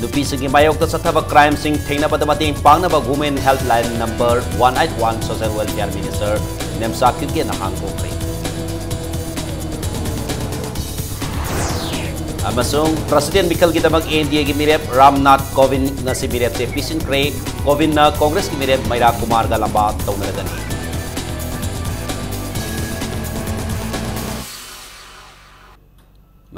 ꯅꯨꯄꯤꯁꯤꯡꯒꯤ ꯃꯥꯌꯣꯛꯇ ꯆꯠꯊꯕ ꯀ꯭ꯔꯥꯏꯝꯁꯤꯡ ꯊꯦꯡꯅꯕꯗ ꯃꯇꯦꯡ ꯄꯥꯡꯅꯕ women helpline number one eight one social welfare minister ꯅꯦꯝꯁꯥ ꯀ꯭ꯌꯨꯀꯦꯅ ꯍꯥꯡꯗꯣꯛꯈ꯭ꯔꯦ ꯑꯃꯁꯨꯡ ꯄ꯭ꯔꯁꯤꯗꯦꯟ ꯃꯤꯈꯜꯒꯤꯗꯃꯛ ꯑꯦꯟꯗꯤꯑꯦꯒꯤ ꯃꯤꯔꯦꯞ ꯔꯥꯝꯅꯥꯊ ꯀꯣꯕꯤꯟ ꯉꯁꯤ ꯃꯤꯔꯦꯞꯁꯦ ꯄꯤꯁꯤꯟꯈ꯭ꯔꯦ ꯀꯣꯕꯤꯟꯅ ꯀꯣꯡꯒ꯭ꯔꯦꯁꯀꯤ ꯃꯤꯔꯦꯞ ꯃꯩꯔꯥ ꯀꯨꯃꯥꯔꯒ ꯂꯝꯕꯥ ꯇꯧꯅꯔꯒꯅꯤ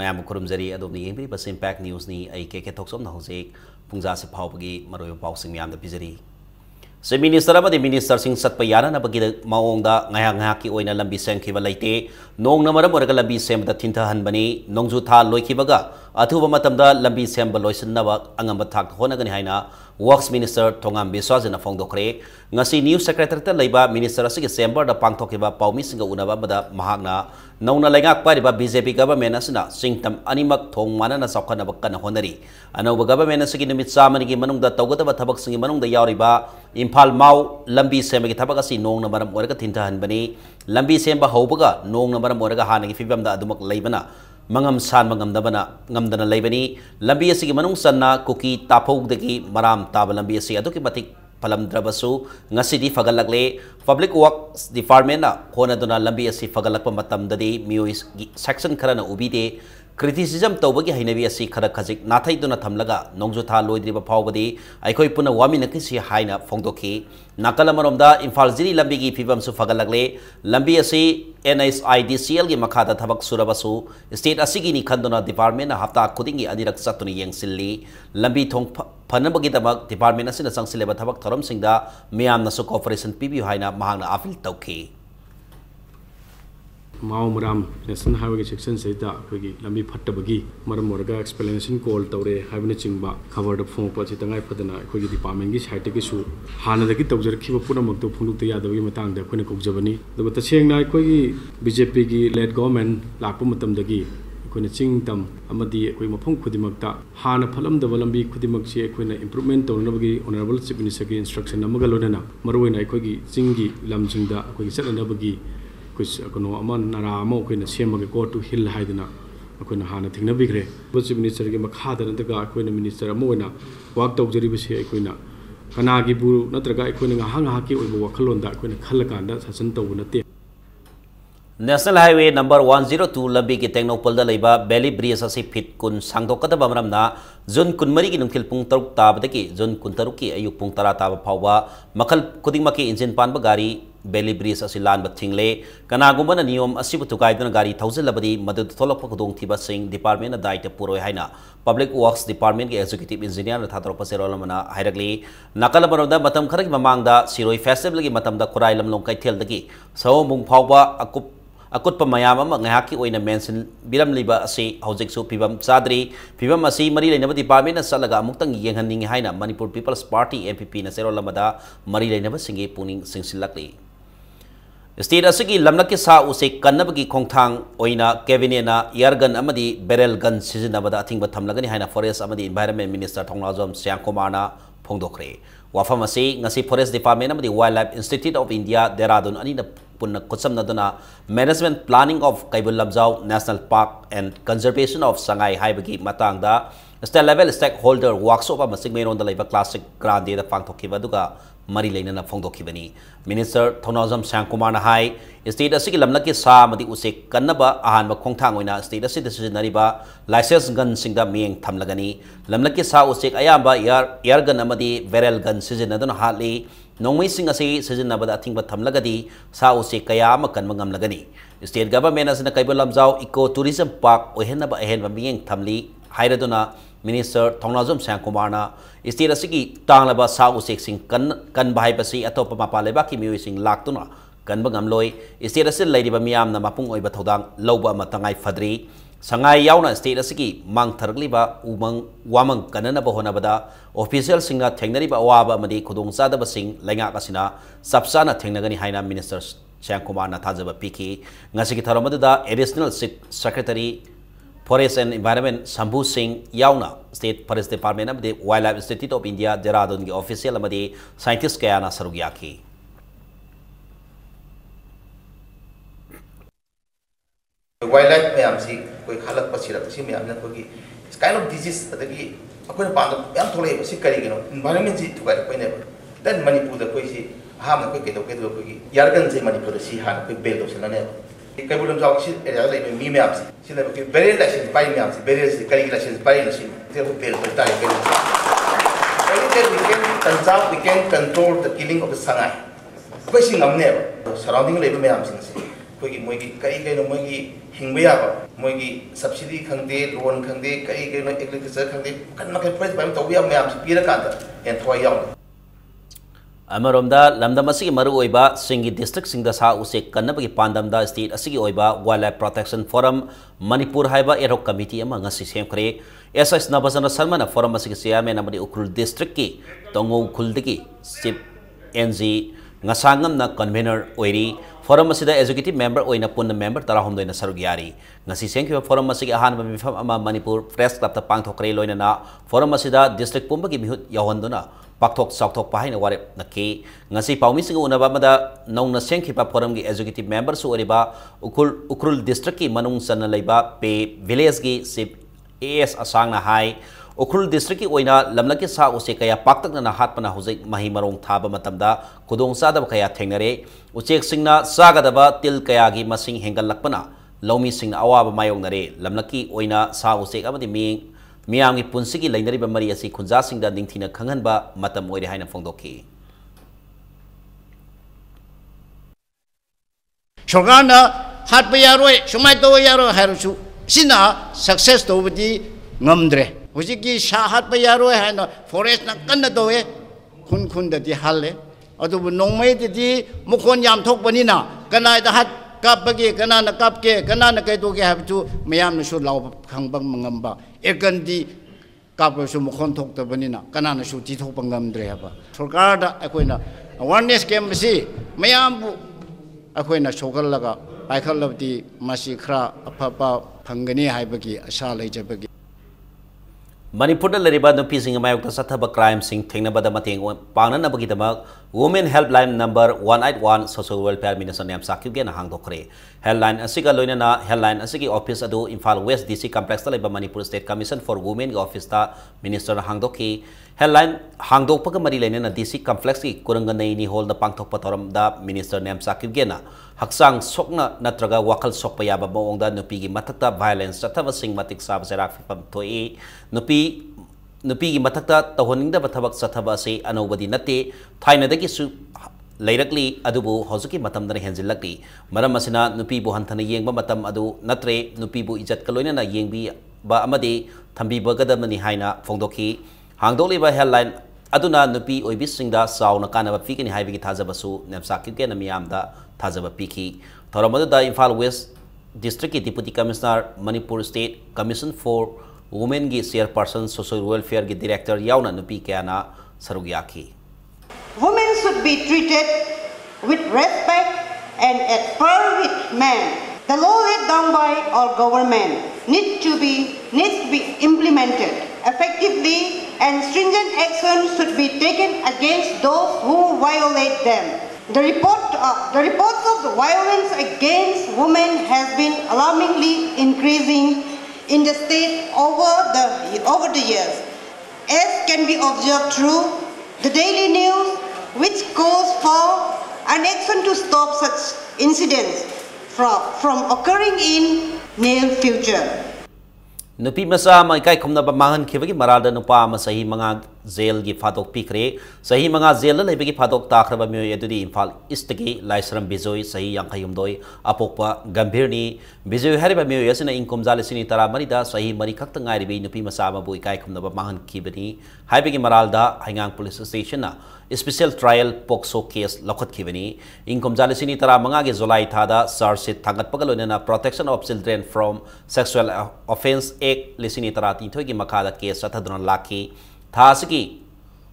ꯃꯌꯥꯝꯕ ꯈꯨꯔꯨꯝꯖꯔꯤ ꯑꯗꯣꯝꯅ ꯌꯦꯡꯕꯤꯔꯤꯕ ꯏꯝꯄꯦꯛ ꯅ꯭ꯌꯨꯁꯅꯤ ꯑꯩ ꯀꯦ ꯀꯦ ꯊꯣꯛꯆꯣꯝꯅ ꯍꯧꯖꯤꯛ ꯄꯨꯡꯖꯥꯁꯤ ꯐꯥꯎꯕꯒꯤ ꯃꯔꯨꯑꯣꯏꯕ ꯄꯥꯎꯁꯤꯡ ꯃꯌꯥꯝꯗ ꯄꯤꯖꯔꯤ ꯁꯤ ꯃꯤꯅꯤꯁꯇꯔ ꯑꯃꯗꯤ ꯃꯤꯅꯤꯁꯇꯔꯁꯤꯡ ꯆꯠꯄ ꯌꯥꯅꯅꯕꯒꯤ ꯃꯑꯣꯡꯗ ꯉꯥꯏꯍꯥꯛ ꯉꯥꯏꯍꯥꯛꯀꯤ ꯑꯣꯏꯅ ꯂꯝꯕꯤ ꯁꯦꯝꯈꯤꯕ ꯂꯩꯇꯦ ꯅꯣꯡꯅ ꯃꯔꯝ ꯑꯣꯏꯔꯒ ꯂꯝꯕꯤ ꯁꯦꯝꯕꯗ ꯊꯤꯟꯊꯍꯟꯕꯅꯤ ꯅꯣꯡꯖꯨ ꯊꯥ ꯂꯣꯏꯈꯤꯕꯒ ꯑꯊꯨꯕ ꯃꯇꯝꯗ ꯂꯝꯕꯤ ꯁꯦꯝꯕ ꯂꯣꯏꯁꯤꯟꯅꯕ ꯑꯉꯝꯕ ꯊꯥꯛꯇ ꯍꯣꯠꯅꯒꯅꯤ ꯍꯥꯏꯅ Works Minister Tongam Biswa Zena Fong Dokre, ngasi New Secretary ta laiba Minister Asik Assembler da Pangtok iba Paumi Singa Unaba bada Mahakna, nauna lengak pa riba BJP Government Asina, Singtam Animak Thong Mana na Sokka na Bakka na Honari. Anau ba Government Asik Inumit Samani ki Manung da Taugata ba Thabak Singi Manung da Yau riba, Impal Mau Lambi Sema ki Thabak Asi Nong Namaram Oraka Thintahan Bani, Lambi Sema Hau Baga Nong Namaram Oraka Hanagi Fibam da Adumak Laibana, mangam mangam san da bana ngam dana laibani lambi asi gi manungsan na kuki tapog ki maram tab lambi asi aduki matik palamdrabasu ngasidi fagalagle public works department na khona dona lambi asi fagalakpa matam dadi mioi section khara na de criticism ꯇꯧꯕꯒꯤ ꯍꯩꯅꯕꯤ ꯑꯁꯤ ꯈꯔ ꯈꯖꯤꯛ ꯅꯥꯊꯩꯗꯨꯅ ꯊꯝꯂꯒ ꯅꯣꯡꯖꯨꯊꯥ ꯂꯣꯏꯗ꯭ꯔꯤꯕ ꯐꯥꯎꯕꯗꯤ ꯑꯩꯈꯣꯏ ꯄꯨꯟꯅ ꯋꯥꯃꯤꯟꯅꯈꯤꯁꯤ ꯍꯥꯏꯅ ꯐꯣꯡꯗꯣꯛꯈꯤ ꯅꯥꯀꯜ ꯑꯃꯔꯣꯝꯗ ꯏꯝꯐꯥꯜ ꯖꯤꯔꯤ ꯂꯝꯕꯤꯒꯤ ꯐꯤꯕꯝꯁꯨ ꯐꯒꯠꯂꯛꯂꯦ N S I D C L की मखाद थबक स्टेट असीगी खंदना डिपार्टमेंट हफ्ता खुदिंगी अनिरक चतुन यंगसिल्ली लंबी थों फनबगीदमक डिपार्टमेंट असिन चंगसिलेब थबक थरमसिंगदा मियामनसु पीबी अपील तौकी Mao Maram national highway section से लमी लंबी फटबगी एक्सप्लेनेशन कॉल तौरे हाइबने चिंगबा खबर फोंगप से तंगाई फदना डिपार्टमेंट की साइड के सु हानदगी तौजरखिब पुनमक तो फुंगुते यादवगी मतांग दे बीजेपी की लेड गवर्नमेंट लाकप मतमदगी ꯑꯩꯈꯣꯏꯅ ꯆꯤꯡ ꯇꯝ ꯑꯃꯗꯤ ꯑꯩꯈꯣꯏ ꯃꯐꯝ ꯈꯨꯗꯤꯡꯃꯛꯇ ꯍꯥꯟꯅ ꯐꯠꯂꯝꯗꯕ ꯂꯝꯕꯤ ꯈꯨꯗꯤꯡꯃꯛꯁꯤ ꯑꯩꯈꯣꯏꯅ ꯏꯝꯄ꯭ꯔꯨꯞꯃꯦꯟ ꯇꯧꯅꯕꯒꯤ ꯑꯣꯅꯔꯦꯕꯜ ꯆꯤꯐ ꯃꯤꯅꯤꯁꯇꯔꯒꯤ ꯏꯟꯁꯇ꯭ꯔꯛꯁꯟ ꯑꯃꯒ ꯂꯣꯏꯅꯅ ꯃꯔꯨꯑꯣꯏꯅ ꯑꯩꯈꯣꯏꯒꯤ ꯆꯤꯡꯒꯤ ꯂꯝꯁꯤꯡꯗ ꯑꯩꯈꯣꯏꯒꯤ ꯆꯠꯅꯅꯕꯒꯤ कनो नरा सेमगेको हिल हैन अखोन हान थिनभिग्रे चीफ मिनिस्टर की मखाद नगर अखोन मिनिस्टर वर्क तौजरीबे अखोन कनाबू नगर अखोन वखलोद अखोन खलकान सचन तब नाते national highway number one zero two लंबी की तेंगनौपल लेबा बेली ब्रिज असे फिट कुन सांगदोकदब जून कुनमरी की नुखिल पुंग तरुक ताबद की जून कुन तरुक की अयु पुंग तरह ताब फाव मखल खुदिमकी इंजिन पानब गाड़ी बेली ब्रिज अ लाब थी कनागुब नियम अगुना गाड़ी थोजिलबी मदद थोलपी डिपार्टमें दायित्व पुरो है public works department executive engineer थारप चेरोल नकल खर खरग ममद सिर फेस्टिवल की खुराई लमलों कैथल की सौ मूंग अकूप अकुप मैं मेन्सन भीरमी फिवम चादरी फिवम से मरी लेने डिपार्टमें चलग अमुक्तनी है Manipur peoples party M P P चेरोल मरी लेने पुनिंग पुनी स्टेट अस की के सा उसे कन्ब की खोथा कैबिनेट इयरगन बेरल गन सिजनब अथिब थमलगनी है forest environment minister Thounaojam Shyam Kumar फोदोखे वफम से forest department wildlife institute of India Dehradun अन पुनः खुचम management planning of Keibul Lamjao national park and conservation of Sangai है state level stakeholder workshop मेरों क्लासिक ग्रांडेद पाठ मरी लेने फोदी मिनिस्टर थोनाजम श्याम कुमार है स्टेट की लम की सा उचे कन्ब अहम खोथांग स्टेट सिजनरीब लाइसेंस गन मैं थमलगनी लम की सा उचे अब air air gun barrel gun सिजन हाथ नौमी सिजनब अथिब थमलगे सा उचे कया कमलगनी स्टेट गवर्मेंट कई लमजाऊ इको टूरीजम पार्क ओहेनब अहम मैं थमली मिनिस्टर थौनाजुम श्याम कुमार स्टेट अगर सा उचे कन है अतोप मपा की मई लातन कनब गमलो स्टेट मामने मपूंग लब तंगाई फद्री संगाई स्टेट अगर मांगथर उम वाम कनब होनाबद ऑफिसल थेब अवाबी खुदचादबाक चपचा थेगनी है मिनिस्टर श्याम कुमार थाजब पीखी तरह additional chief secretary forest and environment Shambhu Singh यावना state forest department wildlife institute of India Dehradun की ऑफिशियल साइंटिस्ट क्या सरुग याखी वाइल्ड लाइफ कोई हालत पसीरबी स्काइल ऑफ डिजीजी पाँच थोड़े कई इन्वायरमेंट से तुगर कोई दें मनपुर अहम कई कई कई यारगन से मनपुर कोई बेल लोसलने ꯀꯩꯕꯨꯜ ꯂꯝꯖꯥꯎꯒꯤ ꯑꯦꯔꯤꯌꯥꯗ ꯂꯩꯕ ꯃꯤ ꯃꯌꯥꯝꯁꯤ ꯁꯤꯅ ꯑꯩꯈꯣꯏ ꯕꯦꯔꯦꯜ ꯂꯥꯏꯁꯦꯟꯁ ꯄꯥꯏꯔꯤ ꯃꯌꯥꯝꯁꯤ ꯕꯦꯔꯦꯜꯁꯤ ꯀꯔꯤ ꯂꯥꯏꯁꯦꯟꯁ ꯄꯥꯏꯔꯤꯅꯣ ꯁꯤꯅꯤ ꯇꯦꯜꯍꯨ ꯕꯦꯜ ꯑꯣꯏ ꯇꯥꯔꯦ ꯀꯩꯅꯣ ꯀꯔꯤꯗ ꯋꯤ ꯀꯦꯟ ꯀꯟꯖꯥꯔꯞ ꯋꯤ ꯀꯦꯟ ꯀꯟꯇ꯭ꯔꯣꯜ ꯗ ꯀꯤꯂꯤꯡ ꯑꯣꯐ ꯗ ꯁꯉꯥꯏ ꯑꯩꯈꯣꯏꯁꯤ ꯉꯝꯅꯦꯕ सराउंडिंग लेब मैम कोई मोई कई कई मोई हिंग मोई सब्सिडी खंदे लोन खंदे कई कई एग्रीकल्चर खंदे मखन मखन प्राइस पाई तब मैम पीर कान एंथवाई ꯑꯃꯔꯣꯝꯗ ꯂꯝꯗꯝ ꯑꯁꯤꯒꯤ ꯃꯔꯨꯑꯣꯏꯕ ꯁꯤꯡꯒꯤ ꯗꯤꯁꯇ꯭ꯔꯤꯛꯁꯤꯡꯗ ꯁꯥ ꯎꯆꯦꯛ ꯀꯟꯅꯕꯒꯤ ꯄꯥꯟꯗꯝꯗ ꯁ꯭ꯇꯦꯠ ꯑꯁꯤꯒꯤ ꯑꯣꯏꯕ wildlife protection forum Manipur ꯍꯥꯏꯕ ꯑꯦꯔꯣꯛ ꯀꯃꯤꯇꯤ ꯑꯃ ꯉꯁꯤ ꯁꯦꯝꯈ꯭ꯔꯦ ꯑꯦꯁ ꯑꯦꯁ ꯅꯕꯆꯟꯗ꯭ꯔ ꯁꯔꯃꯅ ꯐꯣꯔꯝ ꯑꯁꯤꯒꯤ ꯆꯤꯌꯥꯔꯃꯦꯟ ꯑꯃꯗꯤ ꯎꯈ꯭ꯔꯨꯜ ꯗꯤꯁꯇ꯭ꯔꯤꯛꯀꯤ ꯇꯣꯡꯉꯧꯈꯨꯜꯗꯒꯤ ꯆꯤꯐ ꯑꯦꯟ ꯖꯤ ꯉꯁꯥꯡꯉꯝꯅ कन्वेनर ओरी फोरम से एजुकेटिव मेंबर होना पुनः मेंबर तरह सरुक यारी सेंखिब फोरम से अहान मिफम मणिपुर प्रेस क्लब पाथोरे लोनना फोरम से डिस्ट्रिक्ट पुम की मिहुत यौहन पाथो ꯆꯥꯎꯊꯣꯛꯄ ꯍꯥꯏꯅ ꯋꯥꯔꯦꯞꯅꯈꯤ ꯉꯁꯤ ꯄꯥꯎꯃꯤꯁꯤꯡ ꯎꯅꯕ ꯑꯃꯗ ꯅꯧꯅ ꯁꯦꯝꯈꯤꯕ ꯐꯣꯔꯝꯒꯤ ꯑꯦꯛꯖꯤꯀ꯭ꯌꯨꯇꯤꯞ ꯃꯦꯝꯕꯔꯁꯨ ꯑꯣꯏꯔꯤꯕ ꯎꯈ꯭ꯔꯨꯜ ꯎꯈ꯭ꯔꯨꯜ की ꯃꯅꯨꯡ ꯆꯟꯅ ꯂꯩꯕ ꯄꯦ ꯚꯤꯂꯦꯖꯀꯤ ꯆꯤꯐ ꯑꯦ ꯑꯦꯁ ꯑꯁꯥꯡꯅ उखरुल डिस्ट्रिक्ट की ओइना लमलके सा उचे क्या पाक्तकना हातपना हुजिक मही मरोंग थाब मतमदा खुदोंग सादब कया थेंगरे उचेक तिल क्या की मसिंग हेंगल लौमी अवाब मायोंगनरे लमल की सा उचे अमदि ꯃꯤꯌꯥꯝꯒꯤ ꯄꯨꯟꯁꯤꯒꯤ ꯂꯩꯅꯔꯤꯕ ꯃꯔꯤ ꯑꯁꯤ ꯈꯨꯟꯖꯥꯁꯤꯡꯗ ꯅꯤꯡꯊꯤꯅ ꯈꯪꯍꯟꯕ ꯃꯇꯝ ꯑꯣꯏꯔꯦ ꯍꯥꯏꯅ ꯐꯣꯡꯗꯣꯛꯈꯤ ꯁꯔꯀꯥꯔꯅ ꯍꯥꯠꯄ ꯌꯥꯔꯣꯏ ꯁꯨꯃꯥꯏ ꯇꯧꯕ ꯌꯥꯔꯣꯏ ꯍꯥꯏꯔꯁꯨ ꯁꯤꯅ ꯁꯛꯁꯦꯁ ꯇꯧꯕꯗꯤ ꯉꯝꯗ꯭ꯔꯦ ꯍꯧꯖꯤꯛꯀꯤ ꯁꯥ ꯍꯥꯠꯄ ꯌꯥꯔꯣꯏ ꯍꯥꯏꯅ ꯐꯣꯔꯦꯁꯅ ꯀꯟꯅ ꯇꯧꯋꯦ ꯈꯨꯟ ꯈꯨꯟꯗꯗꯤ ꯍꯥꯠꯂꯦ ꯑꯗꯨꯕꯨ ꯅꯣꯡꯃꯩꯗꯗꯤ ꯃꯈꯣꯟ ꯌꯥꯝ ꯊꯣꯛꯄꯅꯤꯅ ꯀꯅꯥꯗ ꯍꯥꯠ ꯀꯥꯞꯄꯒꯦ ꯀꯅꯥꯅ ꯀꯥꯞꯀꯦ ꯀꯅꯥꯅ ꯀꯩꯗꯧꯒꯦ ꯍꯥꯏꯕꯗꯨ ꯃꯌꯥꯝꯅꯁꯨ ꯂꯥꯎꯕ ꯈꯪꯕ ꯉꯝꯕ एकंदी कापसु मुखन थोक तबनी ना कनाने सूची थोक पंगम दे है सरकार डा अकोई ना वर्नेस के मसी मैं आम बु अकोई ना लगा आखर लव दी खरा अपापा पंगनी है बगी ले जब बगी मणिपुर लरीबा नुपी सिंह मायुक्त सत्ता बक्राइम सिंह थिंग ने women helpline number one eight one social welfare minister नेमसाकिबगे हांगदोखरे हेल्पलाइन असिगा लोइना हेल्पलाइन असिगी ऑफिस अदु इम्फाल वेस्ट डीसी कॉम्प्लेक्स लेबा Manipur state commission for women की ऑफिस ता मिनिस्टर हांगदोखी हेल्पलाइन हांगदोपग मरी लेनेना डीसी कॉम्प्लेक्स की कुरंगनैनी हॉल दा पांगथोकपा तोरमदा मिनिस्टर नेमसाकिबगे ना हक्सांग सोकना नत्रगा वाखल सोकपा याबा मओंगदा नुपी की मथकता वायलेंस चथबसिंग मतिक साब सेराक फिपम थोई नुपी मधक् तहनीब चब से अनौबी नए थाइनदली हेंजिली मरमु हंथन येब नए नुपू इज येंगे थम्बीबगदी फोदी हादोलीब हेडलाइन अपी चावन कानव पीगनी थाजबूमें मैम थाजब की थौरम इम्फा वेस्ट डिस्ट्रिक्ट की deputy commissioner Manipur state commission for women की चेयरपर्सन Social Welfare की डायरेक्टर यावना नुपी क्या Women should be treated with respect and at par with men. The law laid down by our government needs to be needs to be implemented effectively and stringent action should be taken against those who violate them. The report, uh, the reports of the violence against women has been alarmingly increasing in the state over the, over the years, as can be observed through the daily news, which calls for an action to stop such incidents from, from occurring in near future. नुपी मचा मैकाय खुमनब माहन खेबगी मराद नुपा सही मंगा jail की फादोक पीखरे सही मंगा jail लेबे की फादोक ताखरब मयोय अदुदी Imphal east की लाइसरम बिजोय सही यांखयमदोय अपोकप गंभीर नि बिजोय हरिब मयोय असिन इनकुमजा लिसिनी तरा मरिदा सही मरि खक्त नुपी मचा अमा बु इकाय खुमनब माहन खिबनी हाइबेगी मरालदा police station special trial POCSO case लखत्खिबनी इनकम जालीसी तरह मंगा की जुलाई था चार्जशीट थांगा लोन protection of children from sexual offence act लिशी तरह तीनों की मखाद केस चथदन लाखी थाकी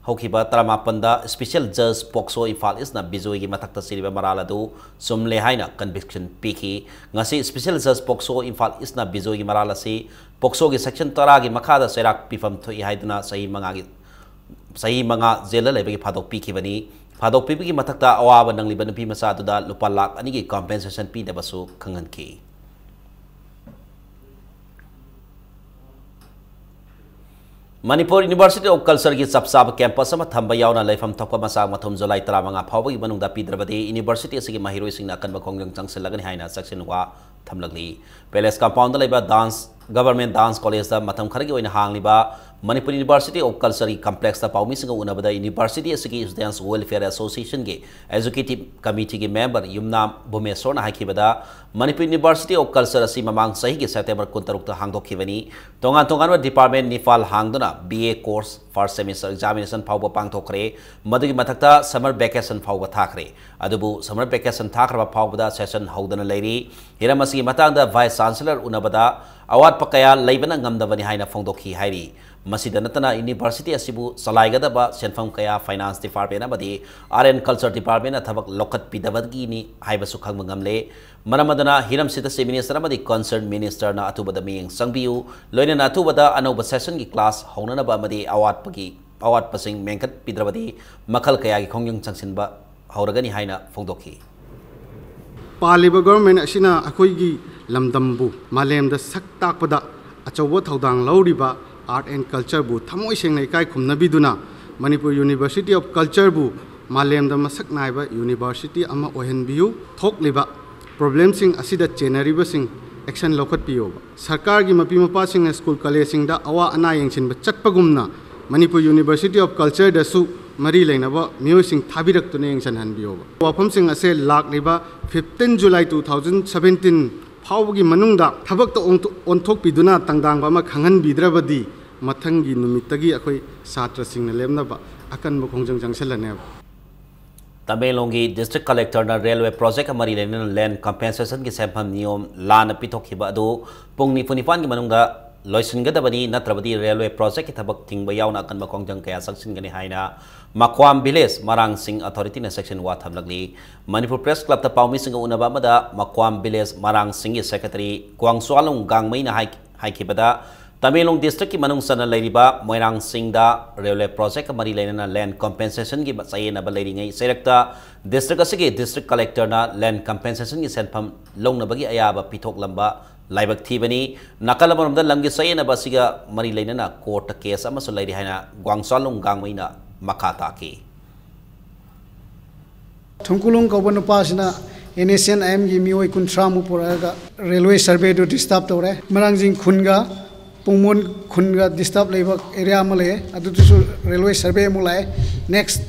तरमापनद स्पेशल जज पोक्सो इम्फा इसना बिजो की मत मराल चुमले पी की स्पेशल जज पोक्सो इम्फा इस बिजो की मराल पोक्सो की सेक्शन तरह की मखाद सैराक पीफम थोड़ी सही मंगा की सही मंगा जेल लेबे की फादोक पी की बनी फादोक पी की मतलब ता आवाब नंगली बन पी मसाद उदा लुपा लाख अनि की कंपेंसेशन पी ने बसु खंगन की मणिपुर यूनिवर्सिटी ऑफ कल्चर की सबसाब कैंपस में थम यौन लेफम थोप मसा मथुम जुलाई तराम फाउद पीद्रबद यूनिवर्सिटी की महरोई अकन खोज चंसलगनी है चक्सन थमलगली palace compound dance government dance college मत खर की हांगली Manipur university of culture complex पामी उनबद यूनिवर्सिटी की स्टूडेंट्स वेलफेयर एसोसिएशन की एजुकेटिव कमिटी की मेंबर युमना भूमेश्वर है मनपुर यूनिवर्सिटी ऑफ कल्चर से ममांग सही की सेप्टेम्बर कुंतरुक तोान तोान डिपार्टमेंट निपाल B BA course first semester examination फाव पांथ्रे मधुकी समर वेकेशन फाव थाखरे समर वेकेशन था फावद सेशन हौदना लेरी हिरम वाइस चांसलर उनबद अवाटप कया लेबना गमदबनी फोदी है ꯃꯁꯤꯗ ꯅꯠꯇꯅ ꯌꯨꯅꯤꯚꯔꯁꯤꯇꯤ ꯑꯁꯤꯕꯨ ꯆꯂꯥꯏꯒꯗꯕ ꯁꯦꯟꯐꯝ ꯀꯌꯥ ꯐꯥꯏꯅꯥꯟꯁ ꯗꯤꯄꯥꯔꯠꯃꯦꯟ ꯑꯃꯗꯤ ꯑꯥꯔꯠ ꯑꯦꯟ ꯀꯜꯆꯔ ꯗꯤꯄꯥꯔꯠꯃꯦꯟꯅ ꯊꯕꯛ ꯂꯧꯈꯠꯄꯤꯗꯕꯒꯤꯅꯤ ꯍꯥꯏꯕꯁꯨ ꯈꯪꯕ ꯉꯝꯂꯦ ꯃꯔꯝ ꯑꯗꯨꯅ ꯍꯤꯔꯝꯁꯤꯗꯁꯤ ꯃꯤꯅꯤꯁꯇꯔ ꯑꯃꯗꯤ ꯀꯟꯁꯔꯟ ꯃꯤꯅꯤꯁꯇꯔꯅ ꯑꯊꯨꯕꯗ ꯃꯤꯠꯌꯦꯡ ꯆꯪꯕꯤꯌꯨ ꯂꯣꯏꯅꯅ ꯑꯊꯨꯕꯗ ꯑꯅꯧꯕ ꯁꯦꯁꯟꯒꯤ ꯀ꯭ꯂꯥꯁ ꯍꯧꯅꯅꯕ ꯑꯃꯗꯤ ꯑꯋꯥꯠꯄꯒꯤ ꯑꯋꯥꯠꯄꯁꯤꯡ ꯃꯦꯟꯈꯠꯄꯤꯗ꯭ꯔꯕꯗꯤ ꯃꯈꯜ ꯀꯌꯥꯒꯤ ꯈꯣꯡꯖꯪ ꯆꯪꯁꯤꯟꯕ ꯍꯧꯔꯒꯅꯤ ꯍꯥꯏꯅ ꯐꯣꯡꯗꯣꯛꯈꯤ ꯄꯥꯜꯂꯤꯕ ꯒꯣꯔꯃꯦꯟ ꯑꯁꯤꯅ ꯑꯩꯈꯣꯏꯒꯤ ꯂꯝꯗꯝꯕꯨ ꯃꯥꯂꯦꯝꯗ ꯁꯛ ꯇꯥꯛꯄꯗ ꯑꯆꯧꯕ ꯊꯧꯗꯥꯡ ꯂꯧꯔꯤꯕ आर्ट एंड कल्चर बु थमोय सेंगना इकाय खुमनबीदुना मणिपुर यूनिवर्सिटी ऑफ कल्चर बु मालेम द मसक नाइब यूनिवर्सिटी अमा ओहेनबियु थोकलिबा प्रॉब्लम सिंग एक्शन लौखट सरकार की मपी मपा स्कूल कॉलेज सिंग अवा अना यंगसिन चटपगुमना मणिपुर यूनिवर्सिटी ऑफ कल्चर मरी लेनबा मियो सिंग थाबिरक्तुने वाफम सिंग असे लाकलिबा जुलाई टू फाउगी मनुंगदा थबक तो ओंथोक पिदुना तंगदांग बा मथंगी ꯅꯨꯃꯤꯠꯇꯒꯤ ꯑꯩꯈꯣꯏ ꯁꯥꯇ꯭ꯔꯁꯤꯡꯅ अकनब खोज ꯈꯣꯡꯖꯪ ꯆꯪꯁꯤꯜꯂꯅꯦꯕ तमेंगलोंगी डिस्ट्रिक्ट कलेक्टर ने रेलवे प्रोजेक्ट मरी लेने लैंड कंपेंसेशन की सेम नियम लाने पीथोखीब अदु पुंग निफु निपान की मनुंग लोइसिनगदबनी नत्रबदी रेलवे प्रोजेक्ट की थबक थिंगब यावना अकनब खोंजंग कया सक्सिनगनी हाइना मक्वाम विलेज मरांग सिंह अथॉरिटी ने सेक्शन वा थमलगली मणिपुर प्रेस क्लब ता पाउमी सिंह उनबा मक्वाम विलेज मरांग सिंह की सेक्रेटरी क्वांगसुआलुंग गांगमई ने हाइखिबदा हाई तमेंलों डिस्ट्रिक की मनुसन लेरिबा मोयरांग सिंह रेलवे प्रोजेक्ट मरी लेना लैंड कंपेंसेशन की चयनब लेरीगे सेरक्ता डिस्ट्रिक असे डिस्ट्रिक्ट कलेक्टर लैंड कंपेंसेशन की सेंफम लौनबी अयाब पीथोलब लाइबक थीबनी नकल लम की चयनब मरी लेना कोर्ट केस लेरी है ग्वांगसालुंग गांगमईना मखा ताकी थुंकुलुंग कौब ना N S N I M की मोय कुंथ्रामुक रेलवे सर्वे डिस्टर्ब तौर मरांग खुनगा पुंगमोन खुनगा डिस्टर्ब ले एरिया में ले अदुतुसु रेलवे सर्वे में लाए next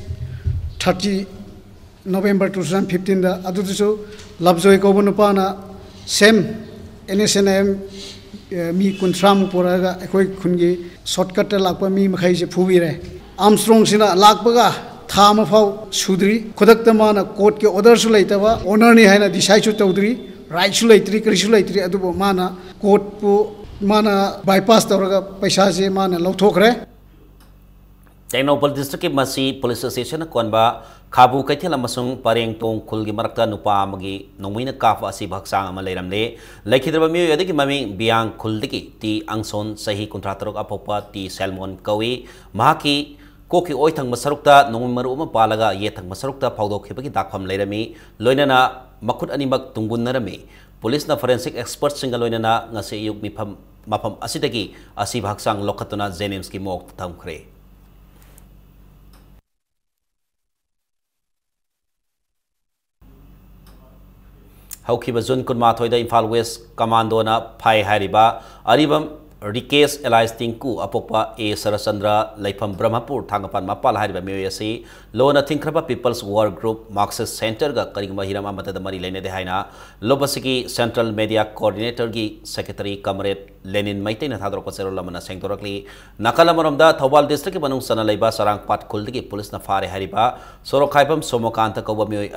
thirty November two thousand fifteen द अदुतुसु लबजोय कोबो नुपाना सेम एनएसएनएम मी कुंथ्राम पोरागा अखोय खुनगी शॉर्टकट लाकप मी से फुबी आमस्ट्रोंग सिना लाकपगा था मफाव सुद्री खुदक्त माना कोर्ट के ऑर्डर सु लेतवा ने हैना डिसाइड तौद्री राइट सु लेत्री माना कोर्ट पु बाईपास तौर पैसा से माना लौटोखरे टेक्नोपल डिस्ट्रिक्ट की पुलिस स्टेशन कौनब खाबू कैथल परें तों खुल की मरक्त नुपा नोमीन काफ हक्सांग लेरमले लेखिद्रब मोद की ममिंग बियांग खुल की ती अंगसोन सही कुंथ्रा तरुक अफोप ती सेलमोन कौई को की ओय थंग मसरुक्त नोमी मरु म पालगा ये थंग मसरुक्त फाउदोखिबगी दाखफम लेरमी लोइनना मखुत अनिमक तुंगुनरमी पुलिस फोरेंसिक एक्सपर्ट सिंगल लोइनना ngase yuk मफम असिदगी असीब लोखतना जेनेम्स की मौक थमखरे हौखिब जुन इंफा वेस्ट कमांडोना फाई हारिबा अरिबम रिकेश एलाइस टिंकू अपोप ए सरचंद्र लेफम ब्रह्मपुर थांगपान मपाल है लोन थिंख्रब peoples war group marxist centre करीब हिरम मरी लेने लोब की सेंट्रल मेडिया कोऑर्डिनेटर की सेक्रेटरी कमरेट लेनिन मैतेन थादरप चेरोल सेंदोरली नाकलम थौबाल डिस्ट्रिक की मनुस सरंग पाट खुल की पुलिस फारे सोरोखाइम सोमकांत कौब मई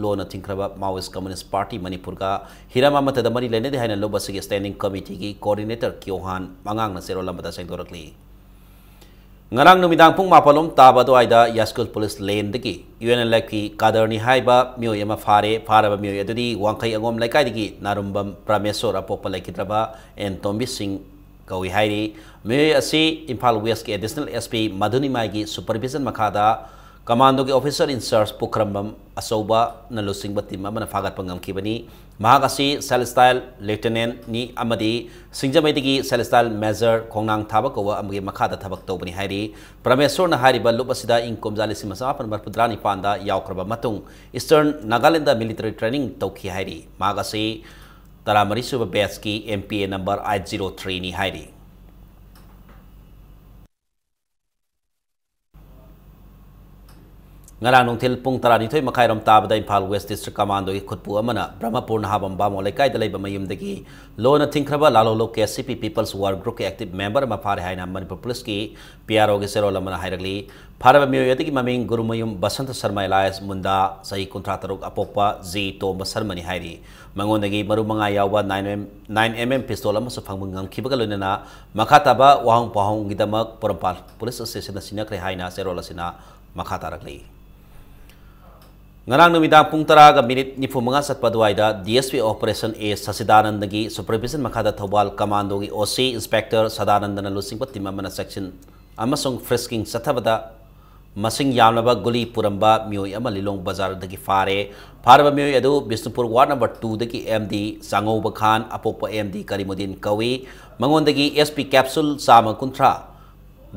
लोन थिंख्रब माओइस्ट कम्युनिस्ट पार्टी मनपुर का मरी लेने लोब स्टैंडिंग कमिटी की कोऑर्डिनेटर क्योहान ꯃꯉꯥꯟ ꯃꯉꯥꯡꯅ ꯆꯦꯔꯣꯜꯂꯝꯕꯗ ꯁꯦꯡꯗꯣꯔꯛꯂꯤ ꯉꯔꯥꯡ ꯅꯨꯃꯤꯗꯥꯡ ꯄꯨꯡ ꯃꯥꯄꯜꯂꯣꯝ ꯇꯥꯕ ꯑꯗꯨꯋꯥꯏꯗ ꯌꯥꯁꯀꯨꯜ ꯄꯨꯂꯤꯁ ꯂꯦꯟꯗꯒꯤ ꯌꯨ ꯑꯦꯟ ꯑꯦꯜ ꯀꯥꯗꯔꯅꯤ ꯍꯥꯏꯕ ꯃꯤꯑꯣꯏ ꯑꯃ ꯐꯥꯔꯦ ꯐꯥꯔꯕ ꯃꯤꯑꯣꯏ ꯑꯗꯨꯗꯤ ꯋꯥꯡꯈꯩ ꯑꯉꯣꯝ ꯂꯩꯀꯥꯏꯗꯒꯤ ꯅꯥꯔꯨꯝꯕꯝ ꯄ꯭ꯔꯃꯦꯁꯣꯔ ꯑꯄꯣꯛꯄ ꯂꯩꯈꯤꯗ꯭ꯔꯕ ꯑꯦꯟ ꯇꯣꯝꯕꯤꯁꯤꯡ कौ है मे इम्फा वेस्ट के एडिशनल एस पी मधुनिमा की सुपरविजन मखाद कमांडो के ऑफिसर इंचार्ज पुखरम अचौब लुसिंग टीम फागटनी सेलस्टाइल लेफ्टिनेंटनी सिंजमई सेलस्टाइल मेजर खोना थाब कौब मखाद थबक तौबनी है परमेश्वर इं कमजा लिंग मचापन मरपुद्रा निपान याख्रब इस्टर्न ट्रेनिंग तौकी है मरी सूब बेच की M P A number eight zero three ngara nongthil pung tara ni thoi makai ram ta bada imphal west district commando ki khutpu amana brahmapur na bam bam olai kai dalai bam yim dagi lo na thingkhraba lalo lo ke cp people's war group ke active member ma phar haina manipur police ki pro ge sero lamana hairagli phara mi yati ki maming gurumayum basant sharma elias munda sahi kontra taruk apopa ji to sharma ni hairi mangon dagi maru manga yawa 9mm 9mm pistol ama su phangmung ngam khibaga loina na makhata ba wahang pahong gidamak parampal police association sina kre haina sero lasina makhata rakli ꯉꯔꯥꯡ ꯅꯨꯃꯤꯗꯥꯡ ꯄꯨꯡ ꯇꯔꯥꯒ minute ꯅꯤꯐꯨ ꯃꯉꯥ ꯆꯠꯄ ꯑꯗꯨꯋꯥꯏꯗ D S P operation ꯑꯦ ꯁꯁꯤꯗꯥꯅꯟꯗꯒꯤ ꯁꯨꯄꯔꯚꯤꯖꯟ ꯃꯈꯥꯗ ꯊꯧꯕꯥꯜ ꯀꯃꯥꯟꯗꯣꯒꯤ ꯑꯣꯁꯤ ꯏꯟꯁꯄꯦꯛꯇꯔ ꯁꯗꯥꯅꯟꯗꯅ ꯂꯨꯆꯤꯡꯕ ꯇꯤꯝ ꯑꯃꯅ ꯆꯦꯛꯁꯤꯟ ꯑꯃꯁꯨꯡ ꯐ꯭ꯔꯤꯁꯀꯤꯡ ꯆꯠꯊꯕꯗ ꯃꯁꯤꯡ ꯌꯥꯝꯂꯕ ꯒꯨꯂꯤ ꯄꯨꯔꯝꯕ ꯃꯤꯑꯣꯏ ꯑꯃ ꯂꯤꯂꯣꯡ ꯕꯖꯥꯔꯗꯒꯤ ꯐꯥꯔꯦ ꯐꯥꯔꯕ ꯃꯤꯑꯣꯏ ꯑꯗꯨ ꯕꯤꯁꯅꯨꯄꯨꯔ ꯋꯥꯔꯗ ꯅꯝꯕꯔ ꯇꯨꯗꯒꯤ ꯑꯦꯝ ꯗꯤ ꯆꯥꯉꯧꯕ ꯈꯥꯟ ꯑꯄꯣꯛꯄ ꯑꯦꯝ ꯗꯤ ꯀꯔꯤꯃꯨꯗꯤꯟ ꯀꯧꯏ ꯃꯉꯣꯟꯗꯒꯤ ꯑꯦꯁ ꯄꯤ ꯀꯦꯞꯁꯨꯜ ꯆꯥꯝꯃ ꯀꯨꯟꯊ꯭ꯔꯥ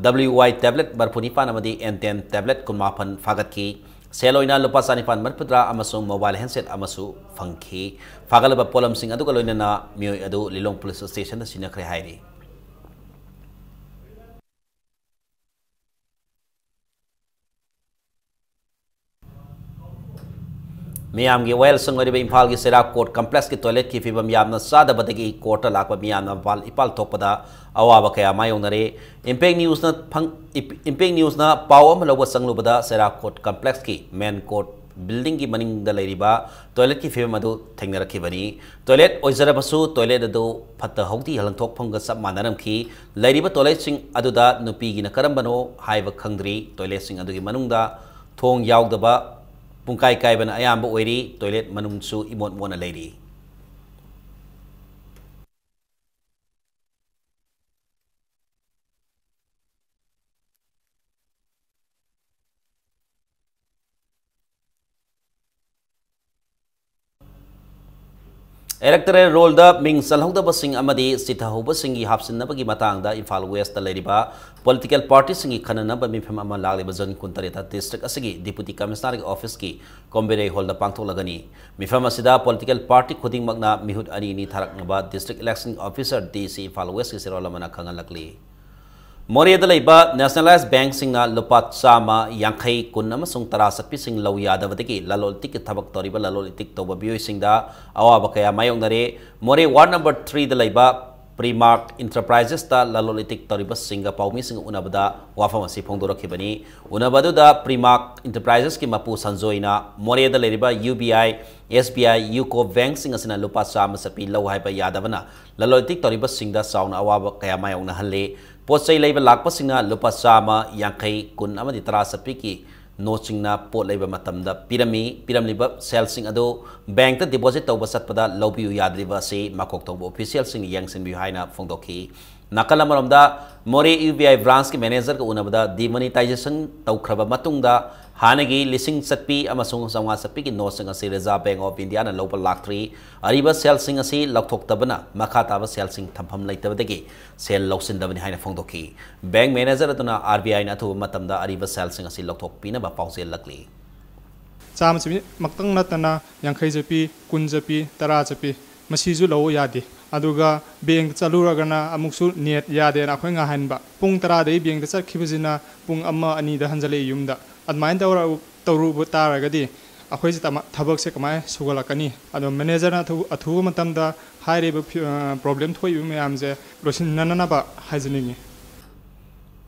ꯗꯕ꯭ꯂꯤꯎ ꯋꯥꯏ ꯇꯦꯕ꯭ꯂꯦꯠ ꯃꯔꯐꯨ ꯅꯤꯄꯥꯟ ꯑꯃꯗꯤ ꯑꯦꯟꯇꯦꯟ ꯇꯦꯕ꯭ꯂꯦꯠ ꯀꯨꯟꯃꯥꯄꯟ ꯐꯥꯒꯠꯈꯤ ꯁꯦꯂꯣꯏꯅ ꯂꯨꯄꯥ ꯆꯅꯤꯄꯥꯟ ꯃꯔꯐꯨꯇꯔꯥ ꯑꯃꯁꯨꯡ ꯃꯣꯕꯥꯏꯜ ꯍꯦꯟꯁꯦꯠ ꯑꯃꯁꯨ ꯐꯪꯈꯤ ꯐꯥꯒꯠꯂꯕ ꯄꯣꯠꯂꯝꯁꯤꯡ ꯑꯗꯨꯒ ꯂꯣꯏꯅꯅ ꯃꯤꯑꯣꯏ ꯑꯗꯨ ꯂꯤꯂꯣꯡ ꯄꯨꯂꯤꯁ ꯏꯁꯇꯦꯁꯟꯗ ꯁꯤꯟꯅꯈ꯭ꯔꯦ ꯍꯥꯏꯔꯤ मियाम की वेल संगरीब इम्फाल की सिराग कोट कंप्लेक्स की टॉयलेट की फीवम यामना सादा बदगी कोर्ट लाख पर मियाम नवाल इपाल थोक पदा अवाब के आमाय उन्हरे इम्पैक्ट न्यूज़ इंपे फंग न्यूज़ पाव में लोग कोट बदा कंप्लेक्स की मेन कोट बिल्डिंग की मन दलेरीबा की फीवम अदो थेंगने रखी बनी टॉयलेट ओजर बसु टॉयलेट फत हौती हलंग सब मानरम की लेरीबा टॉयलेट सिंग अदुदा नुपी की न करम pungkai kai ban ayam bu wedi toilet manung su imot mona lady ꯑꯦꯂꯦꯛꯇꯔꯦꯜ ꯔꯣꯜꯗ ꯃꯤꯡ ꯆꯜꯍꯧꯗꯕꯁꯤꯡ ꯑꯃꯗꯤ ꯆꯤꯊꯍꯧꯕꯁꯤꯡꯒꯤ ꯍꯥꯞꯆꯤꯟꯅꯕꯒꯤ ꯃꯇꯥꯡꯗ ꯏꯝꯐꯥꯜ ꯋꯦꯁꯇ ꯂꯩꯔꯤꯕ ꯄꯣꯂꯤꯇꯤꯀꯦꯜ ꯄꯥꯔꯇꯤꯁꯤꯡꯒꯤ ꯈꯟꯅꯅꯕ ꯃꯤꯐꯝ ꯑꯃ ꯂꯥꯛꯂꯤꯕ ꯖꯟ ꯀꯨꯟꯇꯔꯦꯠꯇ ꯗꯤꯁꯇ꯭ꯔꯤꯛ ꯑꯁꯤꯒꯤ ꯗꯤꯄꯨꯇꯤ ꯀꯃꯤꯁꯅꯔꯒꯤ ꯑꯣꯐꯤꯁꯀꯤ ꯀꯣꯝꯕꯦꯔꯦ ꯍꯣꯜꯗ ꯄꯥꯡꯊꯣꯛꯂꯒꯅꯤ ꯃꯤꯐꯝ ꯑꯁꯤꯗ ꯄꯣꯂꯤꯇꯤꯀꯦꯜ ꯄꯥꯔꯇꯤ ꯈꯨꯗꯤꯡꯃꯛꯅ ꯃꯤꯍꯨꯠ ꯑꯅꯤ ꯑꯅꯤ ꯊꯥꯔꯛꯅꯕ district election officer D C Imphal ꯋꯦꯁꯀꯤ ꯁꯤꯔꯣꯜ ꯑꯃꯅ ꯈꯪꯍꯜꯂꯛꯂꯤ ꯃꯣꯔꯦꯗ ꯂꯩꯕ ꯅꯦꯁꯅꯦꯂꯥꯏꯖ ꯕꯦꯡꯁꯤꯡꯅ ꯂꯨꯄꯥ ꯆꯥꯝꯃ ꯌꯥꯡꯈꯩ ꯀꯨꯟ ꯑꯃꯁꯨꯡ ꯇꯔꯥ ꯆꯠꯄꯤꯁꯤꯡ ꯂꯧ ꯌꯥꯗꯕꯗꯒꯤ ꯂꯂꯣꯟ ꯏꯇꯤꯛꯀꯤ ꯊꯕꯛ ꯇꯧꯔꯤꯕ ꯂꯂꯣꯟ ꯏꯇꯤꯛ ꯇꯧꯕ ꯃꯤꯑꯣꯏꯁꯤꯡꯗ ꯑꯋꯥꯕ ꯀꯌꯥ ꯃꯥꯌꯣꯛꯅꯔꯦ ꯃꯣꯔꯦ ꯋꯥꯔꯗ ꯅꯝꯕꯔ ꯊ꯭ꯔꯤꯗ ꯂꯩꯕ ꯄ꯭ꯔꯤꯃꯥꯔꯛ ꯏꯟꯇꯔꯄ꯭ꯔꯥꯏꯖꯦꯁꯇ ꯂꯂꯣꯟ ꯏꯇꯤꯛ ꯇꯧꯔꯤꯕꯁꯤꯡꯒ ꯄꯥꯎꯃꯤꯁꯤꯡ ꯎꯅꯕꯗ ꯋꯥꯐꯝ ꯑꯁꯤ ꯐꯣꯡꯗꯣꯔꯛꯈꯤꯕꯅꯤ ꯎꯅꯕ ꯑꯗꯨꯗ ꯄ꯭ꯔꯤꯃꯥꯔꯛ ꯏꯟꯇꯔꯄ꯭ꯔꯥꯏꯖꯦꯁꯀꯤ ꯃꯄꯨ ꯁꯟꯖꯣꯏꯅ ꯃꯣꯔꯦꯗ ꯂꯩꯔꯤꯕ U B I S B I UCO ꯕꯦꯡꯁꯤꯡ ꯑꯁꯤꯅ ꯂꯨꯄꯥ ꯆꯥꯝꯃ ꯆꯠꯄꯤ ꯂꯧ ꯍꯥꯏꯕ ꯌꯥꯗꯕꯅ ꯂꯂꯣꯟ ꯏꯇꯤꯛ ꯇꯧꯔꯤꯕꯁꯤꯡꯗ ꯆꯥꯎꯅ ꯑꯋꯥꯕ ꯀꯌꯥ ꯃꯥꯌꯣꯛꯅꯍꯜꯂꯤ ꯄꯣꯠꯆꯩ ꯂꯩꯕ ꯂꯥꯛꯄꯁꯤꯡꯅ ꯂꯨꯄꯥ ꯆꯥꯝꯃ ꯌꯥꯡꯈꯩ ꯀꯨꯟ ꯑꯃꯗꯤ ꯇꯔꯥ ꯆꯠꯄꯤꯒꯤ ꯅꯣꯠꯁꯤꯡꯅ ꯄꯣꯠ ꯂꯩꯕ ꯃꯇꯝꯗ ꯄꯤꯔꯝꯃꯤ ꯄꯤꯔꯝꯂꯤꯕ ꯁꯦꯜꯁꯤꯡ ꯑꯗꯨ ꯕꯦꯡꯛꯇ ꯗꯤꯄꯣꯖꯤꯠ ꯇꯧꯕ ꯆꯠꯄꯗ ꯂꯧꯕꯤꯌꯨ ꯌꯥꯗ꯭ꯔꯤꯕ ꯑꯁꯤ ꯃꯀꯣꯛ ꯊꯣꯡꯕ ꯑꯣꯐꯤꯁꯤꯌꯦꯜꯁꯤꯡꯅ ꯌꯦꯡꯁꯤꯟꯕꯤꯌꯨ ꯍꯥꯏꯅ ꯐꯣꯡꯗꯣꯛꯈꯤ ꯅꯥꯀꯜ ꯑꯃꯔꯣꯝꯗ ꯃꯣꯔꯦ ꯌꯨ ꯕꯤ ꯑꯥꯏ ꯕ꯭ꯔꯥꯟꯁꯀꯤ ꯃꯦꯅꯦꯖꯔꯒ ꯎꯅꯕꯗ ꯗꯤꯃꯣꯅꯤꯇꯥꯏꯖꯦꯁꯟ ꯇꯧꯈ꯭ꯔꯕ ꯃꯇꯨꯡꯗ हानगी लिसिंग चटपी चवा चटपी की नोट से रिजर्व बैंक ऑफ इंडिया लोप लाखी अरब सेल लौटना मखा ताब सेल थम लेटबदी सेल लौसीबी फोदी बैंक मेनेजर अना आर बी आई अथब मतलब अरब सेल लौटपीब पाजेल्ली चाम चपी मत नाखई चपी कुल चपी तरह चपी लादे बैंक चलूरगना नेट यादे अखोना पुंग तरह बैंक चलखीबना पुंग हंजल यूद ꯑꯗꯨꯃꯥꯏꯅ ꯇꯧꯔ ꯇꯧꯔꯨꯕ ꯇꯥꯔꯒꯗꯤ ꯑꯩꯈꯣꯏꯁꯦ ꯊꯕꯛꯁꯦ ꯀꯃꯥꯏꯅ ꯁꯨꯒꯠꯂꯛꯀꯅꯤ ꯑꯗꯣ ꯃꯦꯅꯦꯖꯔꯅ ꯑꯊꯨꯕ ꯃꯇꯝꯗ ꯍꯥꯏꯔꯤꯕ ꯄ꯭ꯔꯣꯕ꯭ꯂꯦꯝ ꯊꯣꯛꯏꯕ ꯃꯌꯥꯝꯁꯦ ꯂꯣꯏꯁꯤꯟꯅꯅꯕ ꯍꯥꯏꯖꯅꯤꯡꯉꯤ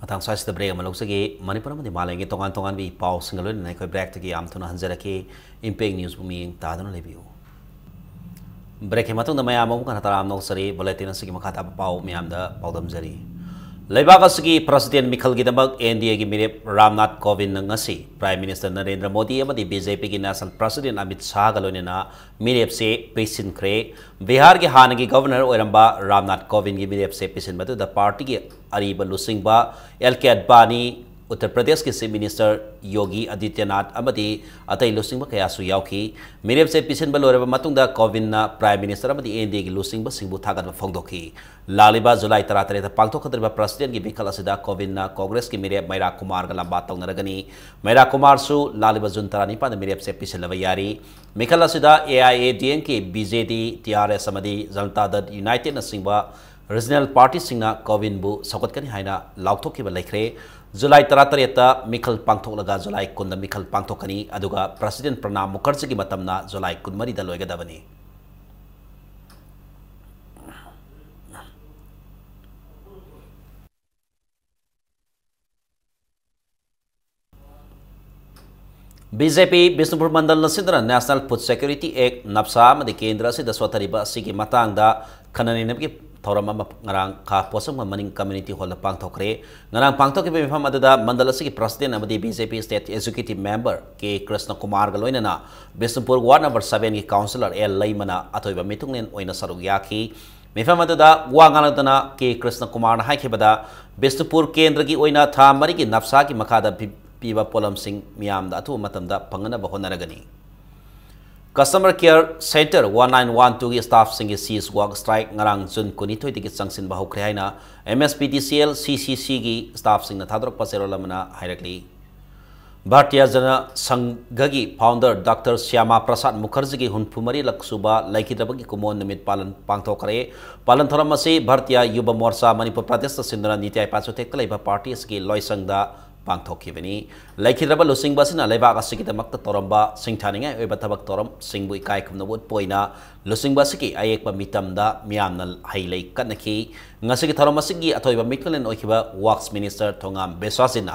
ꯃꯇꯥꯡ ꯁ꯭ꯋꯥꯏꯁꯤꯗ ꯕ꯭ꯔꯦꯛ ꯑꯃ ꯂꯧꯖꯒꯦ ꯃꯅꯤꯄꯨꯔ ꯑꯃꯗꯤ ꯃꯥꯂꯦꯝꯒꯤ ꯇꯣꯉꯥꯟ ꯇꯣꯉꯥꯟꯕ ꯄꯥꯎꯁꯤꯡꯒ ꯂꯣꯏꯅꯅ ꯑꯩꯈꯣꯏ ꯕ꯭ꯔꯦꯛꯇꯒꯤ ꯌꯥꯝ ꯊꯨꯅ ꯍꯟꯖꯔꯛꯈꯤ ꯏꯝꯄꯦꯛ ꯅ꯭ꯌꯨꯁꯕꯨ ꯃꯤꯠꯌꯦꯡ ꯇꯥꯗꯨꯅ ꯂꯩꯕꯤꯌꯨ ꯕ꯭ꯔꯦꯛꯀꯤ ꯃꯇꯨꯡꯗ ꯃꯌꯥꯝ ꯑꯃꯨꯛ ꯍꯟꯅ ꯇꯔꯥꯝꯅ ꯎꯖꯔꯤ ꯕꯨꯂꯦꯇꯤꯟ ꯑꯁꯤꯒꯤ ꯃꯈꯥ ꯇꯥꯕ ꯄꯥꯎ ꯃꯌꯥꯝꯗ ꯄꯥꯎꯗꯝꯖꯔꯤ ꯂꯩꯕꯥꯛ ꯑꯁꯤꯒꯤ ꯄ꯭ꯔꯁꯤꯗꯦꯟ ꯃꯤꯈꯜꯒꯤꯗꯃꯛ ꯑꯦꯟ ꯗꯤ ꯑꯦꯒꯤ ꯃꯤꯔꯦꯞ ꯔꯥꯝꯅꯥꯊ ꯀꯣꯕꯤꯟꯅ ꯉꯁꯤ ꯄ꯭ꯔꯥꯏꯝ ꯃꯤꯅꯤꯁꯇꯔ ꯅꯔꯦꯟꯗ꯭ꯔ ꯃꯣꯗꯤ ꯑꯃꯗꯤ ꯕꯤ ꯖꯦ ꯄꯤꯒꯤ ꯅꯦꯁꯅꯦꯜ ꯄ꯭ꯔꯁꯤꯗꯦꯟ ꯑꯃꯤꯠ ꯁꯥꯍꯒ ꯂꯣꯏꯅꯅ ꯃꯤꯔꯦꯞꯁꯦ ꯄꯤꯁꯤꯟꯈ꯭ꯔꯦ ꯕꯤꯍꯥꯔꯒꯤ ꯍꯥꯟꯅꯒꯤ ꯒꯚꯔꯅꯔ ꯑꯣꯏꯔꯝꯕ ꯔꯥꯝꯅꯥꯊ ꯀꯣꯕꯤꯟꯒꯤ ꯃꯤꯔꯦꯞꯁꯦ ꯄꯤꯁꯤꯟꯕꯗꯨꯗ ꯄꯥꯔꯇꯤꯒꯤ ꯑꯔꯤꯕ ꯂꯨꯆꯤꯡꯕ ꯑꯦꯜ ꯀꯦ ꯑꯗꯕꯥꯅꯤ उत्तर प्रदेश के चीफ मिनिस्टर योगी आदित्यनाथ अमदी अतई लुसिंग कयासु याउखी मिरेम से पिसिनब लोरब मतुंग प्राइम मिनिस्टर एन डी की लुसिंग सिंबु थागन फोंदोखी जुलाई तरह तरह पांथोखदरब प्रेसीडें की बिखल असिद कोविन कांग्रेस की मिरेब मैरा कुमार लंबा तौनरगनी मैरा कुमार लाब जून तरह निपाद मिरेब से पिसिलब यारी मिखल असिद एआईएडीएम के बीजेडी एस जनता दल यूनाइटेड नीब ꯔꯤꯖꯅꯦꯜ ꯄꯥꯔꯇꯤꯁꯤꯡꯅ ꯀꯣꯕꯤꯟꯕꯨ ꯁꯧꯒꯠꯀꯅꯤ ꯍꯥꯏꯅ ꯂꯥꯎꯊꯣꯛꯈꯤꯕ ꯂꯩꯈ꯭ꯔꯦ ꯖꯨꯂꯥꯏ ꯇꯔꯥꯇꯔꯦꯠꯇ ꯃꯤꯈꯜ ꯄꯥꯡꯊꯣꯛꯂꯒ ꯖꯨꯂꯥꯏ ꯀꯨꯟꯗ ꯃꯤꯈꯜ ꯄꯥꯡꯊꯣꯛꯀꯅꯤ ꯑꯗꯨꯒ ꯄ꯭ꯔꯁꯤꯗꯦꯟ ꯄ꯭ꯔꯅꯥꯕ ꯃꯨꯈꯔꯖꯤꯒꯤ ꯃꯇꯝꯅ ꯖꯨꯂꯥꯏ ꯀꯨꯟꯃꯔꯤꯗ ꯂꯣꯏꯒꯗꯕꯅꯤ बीजेपी बिष्णुपुर मंडल नेशनल फूड सिक्योरिटी एक्ट नब्सा केंद्र से स्वतरीब खनने थौरम ngarang kha posam maning community hall da pangthokre ngarang pangthok be mifam adada mandal asigi president amadi bjp state executive member k krishna kumar ga loinana bisnupur ward number 7 ki councilor l laimana athoiba mitungnen oina sarug yaki mifam adada wa ngalana k krishna kumar na haikebada bisnupur kendra ki oina tha mari ki nafsa ki makha da piba polam sing miyam da athu matam da pangana ba honaragani customer care centre one nine one two स्प work स्ट्राइ गाङ्ग जुन कुनै आएन अमएस P dish थादरप चेयलमै Bharatiya Jana सङ्घीय founder doctor Shyama Prasad Mukherjee हफुमरिब्दी कुमो पालन पाए पा पालन तौर भयो युवा मोर्चा मपुर प्रदेश निटिया पार्टीसँग लैसङ पांथोखीबनी लेखिद्रब लुसिंगबसिना लेबाक असिगिदमक्त तोरंबा सिंगथानिंगाय ओइबा थबक तोरम सिंगबु इकाय खुमनबु पोइना लुसिंगबसिकी अयेकबा मितमदा मियामनल हाइलै कनखी ngasi gi thorom asigi athoiba mitlen oikhiba works minister thongam beswasina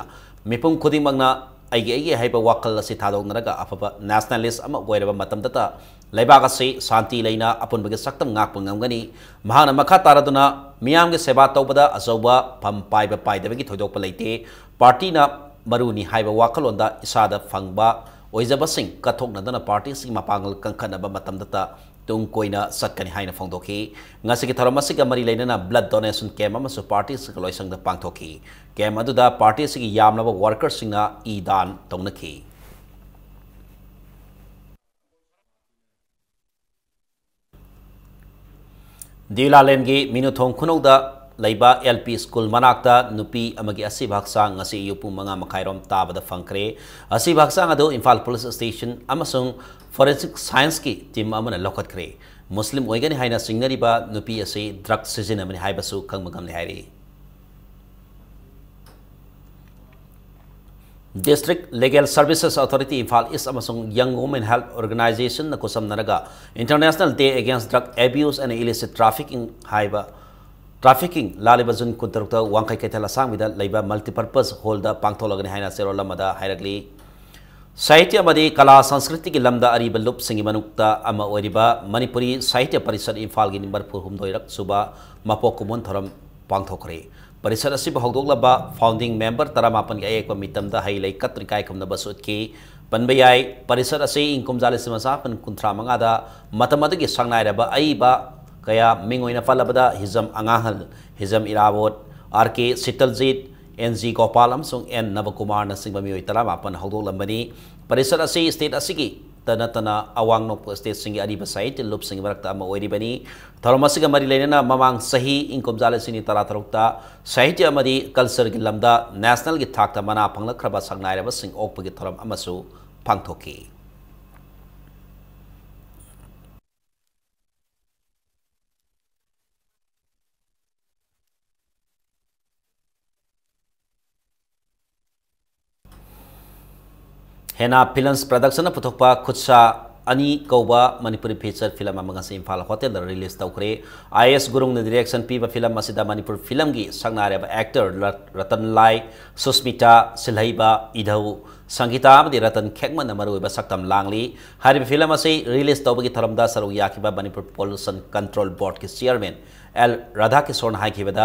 mipum khudimangna aigi aigi haiba wakal asi thadoknaraga afaba nationalist ama goiraba matamdata लेबाग से शांति लेना अपुन बगे सक्तम ngaak pangamgani mahana makha taraduna miyam ge seba tawbada azoba pham pai ba pai debagi thoidok pa leite party मरुनी वाखलों इसाद फंगजब कथोन पार्टी की मपांग कंखनता चतकनी है फोदी थरम से मरी लेना ब्लड डोनेसन कैम पार्टी लोसंग पाथी कैम पार्टी की यामब वर्कर्स इ दान तौनखी दीलाल की मीनूथों खुनौद एल पी स्कूल मनाभा यूपू मा मखाईम ताबद फंखरे भागसाद Imphal police station forensic science की टीम लौटे मुस्लिम होगा है सिंगी असी ड्रग खबले खबरी district legal services authority Imphal इस young women health organisation organisation कुसमनर international day against drug abuse and illicit trafficking है ट्राफिकिंग लालिबजुन कुंतरुक्त वांखई कैथल असांगद लेब मल्टीपर्पज हॉल पांथोलगने है चेरोलम हैरली साहित्य कला संस्कृति की लम्द अब लुप्सिंग मनपुरी साहित्य परिषद इम्फा की मरफु हमदोरक सूब मपोक कुमुन थोरम पांथोखरे परिषद असिब हौदोलब फाउंडिंग मेंबर तरमापन की अयेक्प हई लई कत्र कायखुमनब सुत्की पनब परिषद असे कुमजा लिसिम कुंथ्रा मंगाद मतम अदगी संगनायरब अईब kaya mingoi na falabada hizam angahal hizam irawot arke sitaljit ji Gopal N Nabakumar मियो तरह मापन हौदोलमी परिषद से स्टेट की तनतना नोप स्टेट सिंह अरीब साइट लुप सिंह मरक्तनी थरम मरी लेना ममांग सही इनकम जाले तरह तरुक्त साहित्य कल्चर की लमद नेशनल की थाक मना फंगलख्रब संगनाब ओप की थरम पाथोकी हेना फिल्म्स प्रोडक्शन पुथोप खुत्सा अनि कौब Manipuri feature film Imphal hotel release तौरे आई एस गुरुंग डिरेक्शन पीब फिल्म मनपुर फिल्म की संगनाब एक्टर रतन लाई सुस्मिता सिलहब इधौ संगीता रतन खेमन मरूब सकम लाली फिल्म रिलीज तौब की थरम सरुक Manipur Manipur pollution control board की चेयरमैन एल राधा किशोर हाइबद